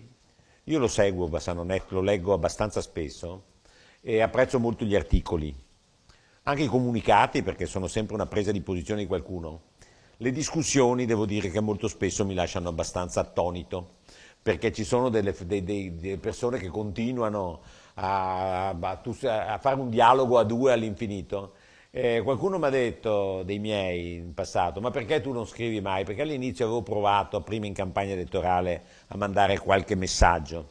io lo seguo Bassanonet, lo leggo abbastanza spesso e apprezzo molto gli articoli, anche i comunicati perché sono sempre una presa di posizione di qualcuno. Le discussioni devo dire che molto spesso mi lasciano abbastanza attonito, perché ci sono delle, dei, dei, delle persone che continuano a, a, a, fare un dialogo a due all'infinito. Eh, qualcuno mi ha detto dei miei in passato, ma perché tu non scrivi mai? Perché all'inizio avevo provato, prima in campagna elettorale, a mandare qualche messaggio.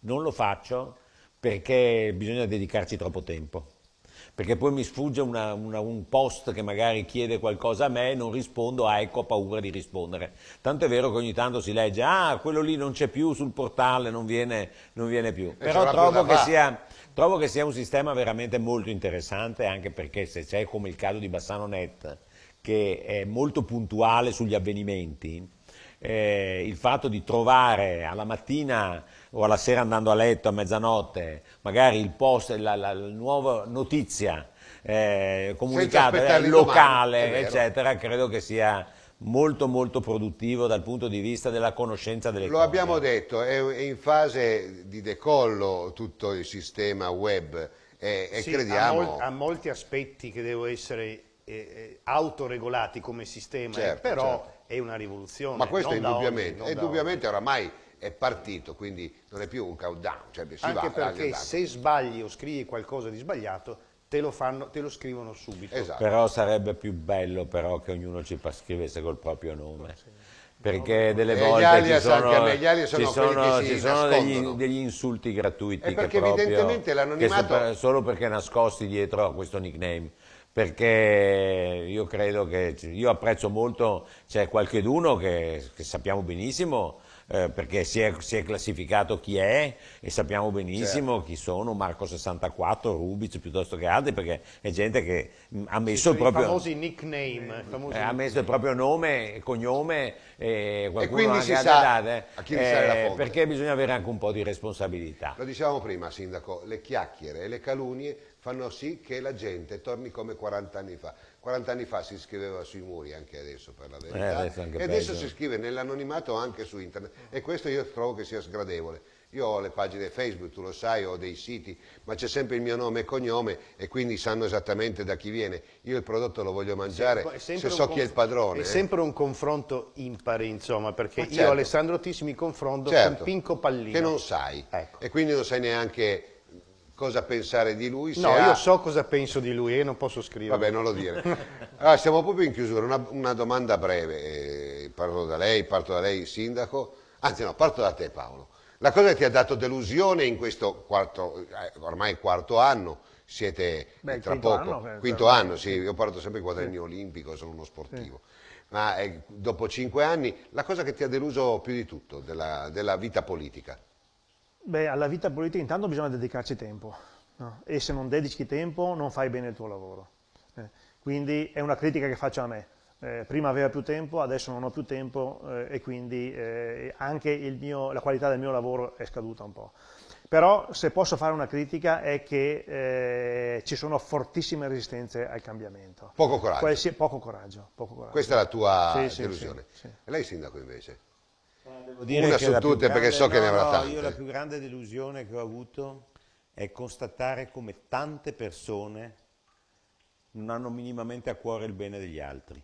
Non lo faccio perché bisogna dedicarci troppo tempo perché poi mi sfugge una, una, un post che magari chiede qualcosa a me e non rispondo, ah ecco ho paura di rispondere. Tanto è vero che ogni tanto si legge, ah quello lì non c'è più sul portale, non viene, non viene più. E Però trovo che, sia, trovo che, sia, un sistema veramente molto interessante, anche perché se c'è come il caso di Bassano Net, che è molto puntuale sugli avvenimenti, eh, il fatto di trovare alla mattina o alla sera andando a letto a mezzanotte, magari il post, la, la, la nuova notizia eh, comunicata, eh, locale, domani, eccetera, credo che sia molto molto produttivo dal punto di vista della conoscenza delle Lo cose. Lo abbiamo detto, è in fase di decollo tutto il sistema web e, e sì, crediamo... Ha, mol ha, molti aspetti che devono essere eh, eh, autoregolati come sistema, eh, certo, però certo. è una rivoluzione. Ma questo indubbiamente, oggi, indubbiamente oramai è partito, quindi non è più un countdown. Cioè Anche perché se sbagli o scrivi qualcosa di sbagliato, Te lo, fanno, te lo, scrivono subito. Esatto. Però sarebbe più bello però che ognuno ci scrivesse col proprio nome. Perché delle volte ci sono, sono, ci sono, ci sono degli, degli, insulti gratuiti. È eh, perché proprio, evidentemente l'anonimato... Solo perché nascosti dietro a questo nickname. Perché io credo che... Io apprezzo molto, c'è qualcheduno che, che sappiamo benissimo eh, perché si è, si è, classificato chi è e sappiamo benissimo certo. chi sono, Marco 64, Rubic piuttosto che altri, perché è gente che mm, ha messo, il proprio, nickname, eh, ha messo il proprio nome, e cognome e quindi si sa date, a chi risale la eh, perché bisogna avere anche un po' di responsabilità. Lo dicevamo prima, Sindaco, le chiacchiere e le calunnie fanno sì che la gente torni come 40 anni fa. 40 anni fa si scriveva sui muri, anche adesso per la verità, eh, adesso e peggio. adesso si scrive nell'anonimato anche su internet e questo io trovo che sia sgradevole. Io ho le pagine Facebook, tu lo sai, ho dei siti, ma c'è sempre il mio nome e cognome e quindi sanno esattamente da chi viene. Io il prodotto lo voglio mangiare se so chi è il padrone. È eh. sempre un confronto impari, insomma, perché certo. io Alessandro Tissi mi confronto certo. con Pinco Pallino. Che non sai. Ecco. E quindi non sai neanche cosa pensare di lui. No, ha... io so cosa penso di lui e non posso scrivere. Vabbè, non lo dire. Allora, ah, siamo proprio in chiusura. Una, una domanda breve, eh, parto da lei, parto da lei, Sindaco. Anzi no, parto da te Paolo. La cosa che ti ha dato delusione in questo quarto, eh, ormai quarto anno, siete Beh, tra quinto poco, anno, eh, quinto certo. anno, sì, io parlo sempre di quadrennio sì. olimpico, sono uno sportivo. Sì. Ma eh, dopo cinque anni, la cosa che ti ha deluso più di tutto della, della vita politica? Beh, alla vita politica intanto bisogna dedicarci tempo no? e se non dedichi tempo non fai bene il tuo lavoro. Eh, quindi è una critica che faccio a me. Eh, prima aveva più tempo, adesso non ho più tempo eh, e quindi eh, anche mio, la qualità del mio lavoro è scaduta un po'. Però se posso fare una critica è che eh, ci sono fortissime resistenze al cambiamento. Poco coraggio. Qualsi, poco coraggio, poco coraggio. Questa è la tua sì, delusione. Sì, sì, Lei sindaco invece? Eh, Una su tutte grande, perché so no, che ne avrà no, tante. Io la più grande delusione che ho avuto è constatare come tante persone non hanno minimamente a cuore il bene degli altri.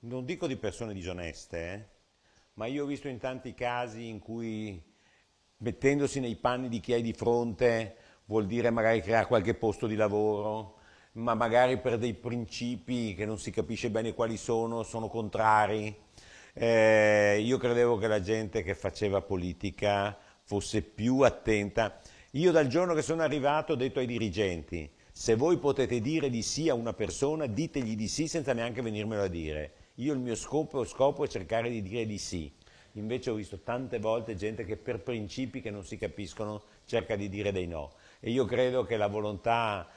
Non dico di persone disoneste, eh, ma io ho visto in tanti casi in cui mettendosi nei panni di chi hai di fronte vuol dire magari creare qualche posto di lavoro, ma magari per dei principi che non si capisce bene quali sono, sono contrari eh, io credevo che la gente che faceva politica fosse più attenta. Io dal giorno che sono arrivato ho detto ai dirigenti, se voi potete dire di sì a una persona, ditegli di sì senza neanche venirmelo a dire. Io il mio scopo, scopo è cercare di dire di sì. Invece ho visto tante volte gente che per principi che non si capiscono cerca di dire dei no. E io credo che la volontà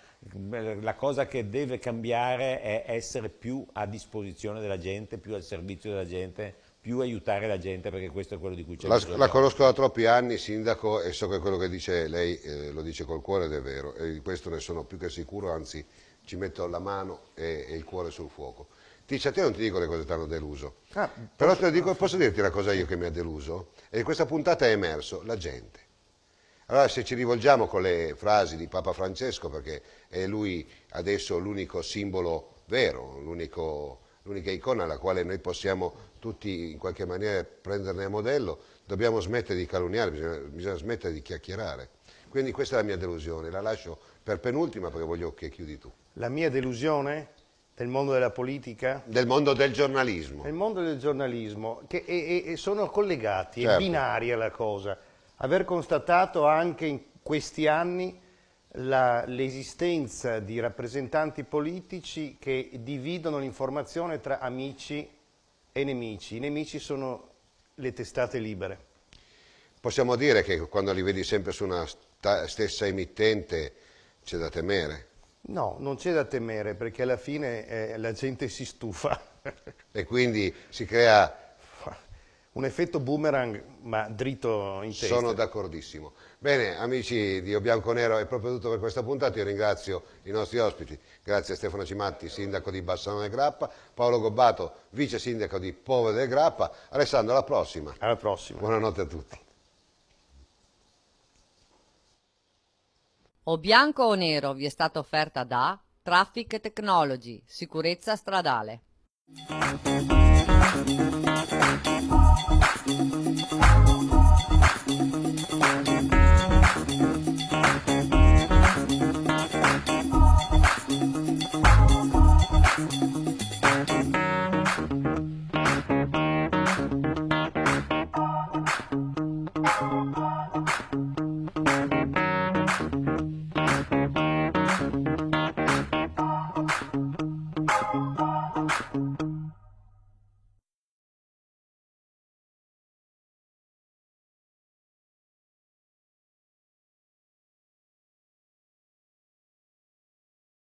la cosa che deve cambiare è essere più a disposizione della gente, più al servizio della gente, più aiutare la gente perché questo è quello di cui c'è bisogno. La conosco da troppi anni, sindaco, e so che quello che dice lei eh, lo dice col cuore ed è vero, e di questo ne sono più che sicuro, anzi ci metto la mano e, e il cuore sul fuoco. Dice, a te non ti dico le cose che ti hanno deluso, ah, però posso, dico, posso dirti una cosa io che mi ha deluso? E in questa puntata è emerso la gente. Allora se ci rivolgiamo con le frasi di Papa Francesco, perché è lui adesso l'unico simbolo vero, l'unica icona alla quale noi possiamo tutti in qualche maniera prenderne a modello, dobbiamo smettere di calunniare, bisogna, bisogna smettere di chiacchierare. Quindi questa è la mia delusione, la lascio per penultima perché voglio che chiudi tu. La mia delusione? Del mondo della politica? Del mondo del giornalismo. Del mondo del giornalismo, che è, è, sono collegati, certo. è binaria la cosa aver constatato anche in questi anni l'esistenza di rappresentanti politici che dividono l'informazione tra amici e nemici. I nemici sono le testate libere. Possiamo dire che quando li vedi sempre su una stessa emittente c'è da temere? No, non c'è da temere perché alla fine eh, la gente si stufa. e quindi si crea un effetto boomerang ma dritto in testa. Sono d'accordissimo. Bene, amici di O Nero, è proprio tutto per questa puntata. Io ringrazio i nostri ospiti. Grazie a Stefano Cimatti, sindaco di Bassano del Grappa, Paolo Gobbato, vice sindaco di Pove del Grappa. Alessandro, alla prossima. Alla prossima. Buonanotte a tutti. O Bianco o Nero vi è stata offerta da Traffic Technology, sicurezza stradale. Thank you.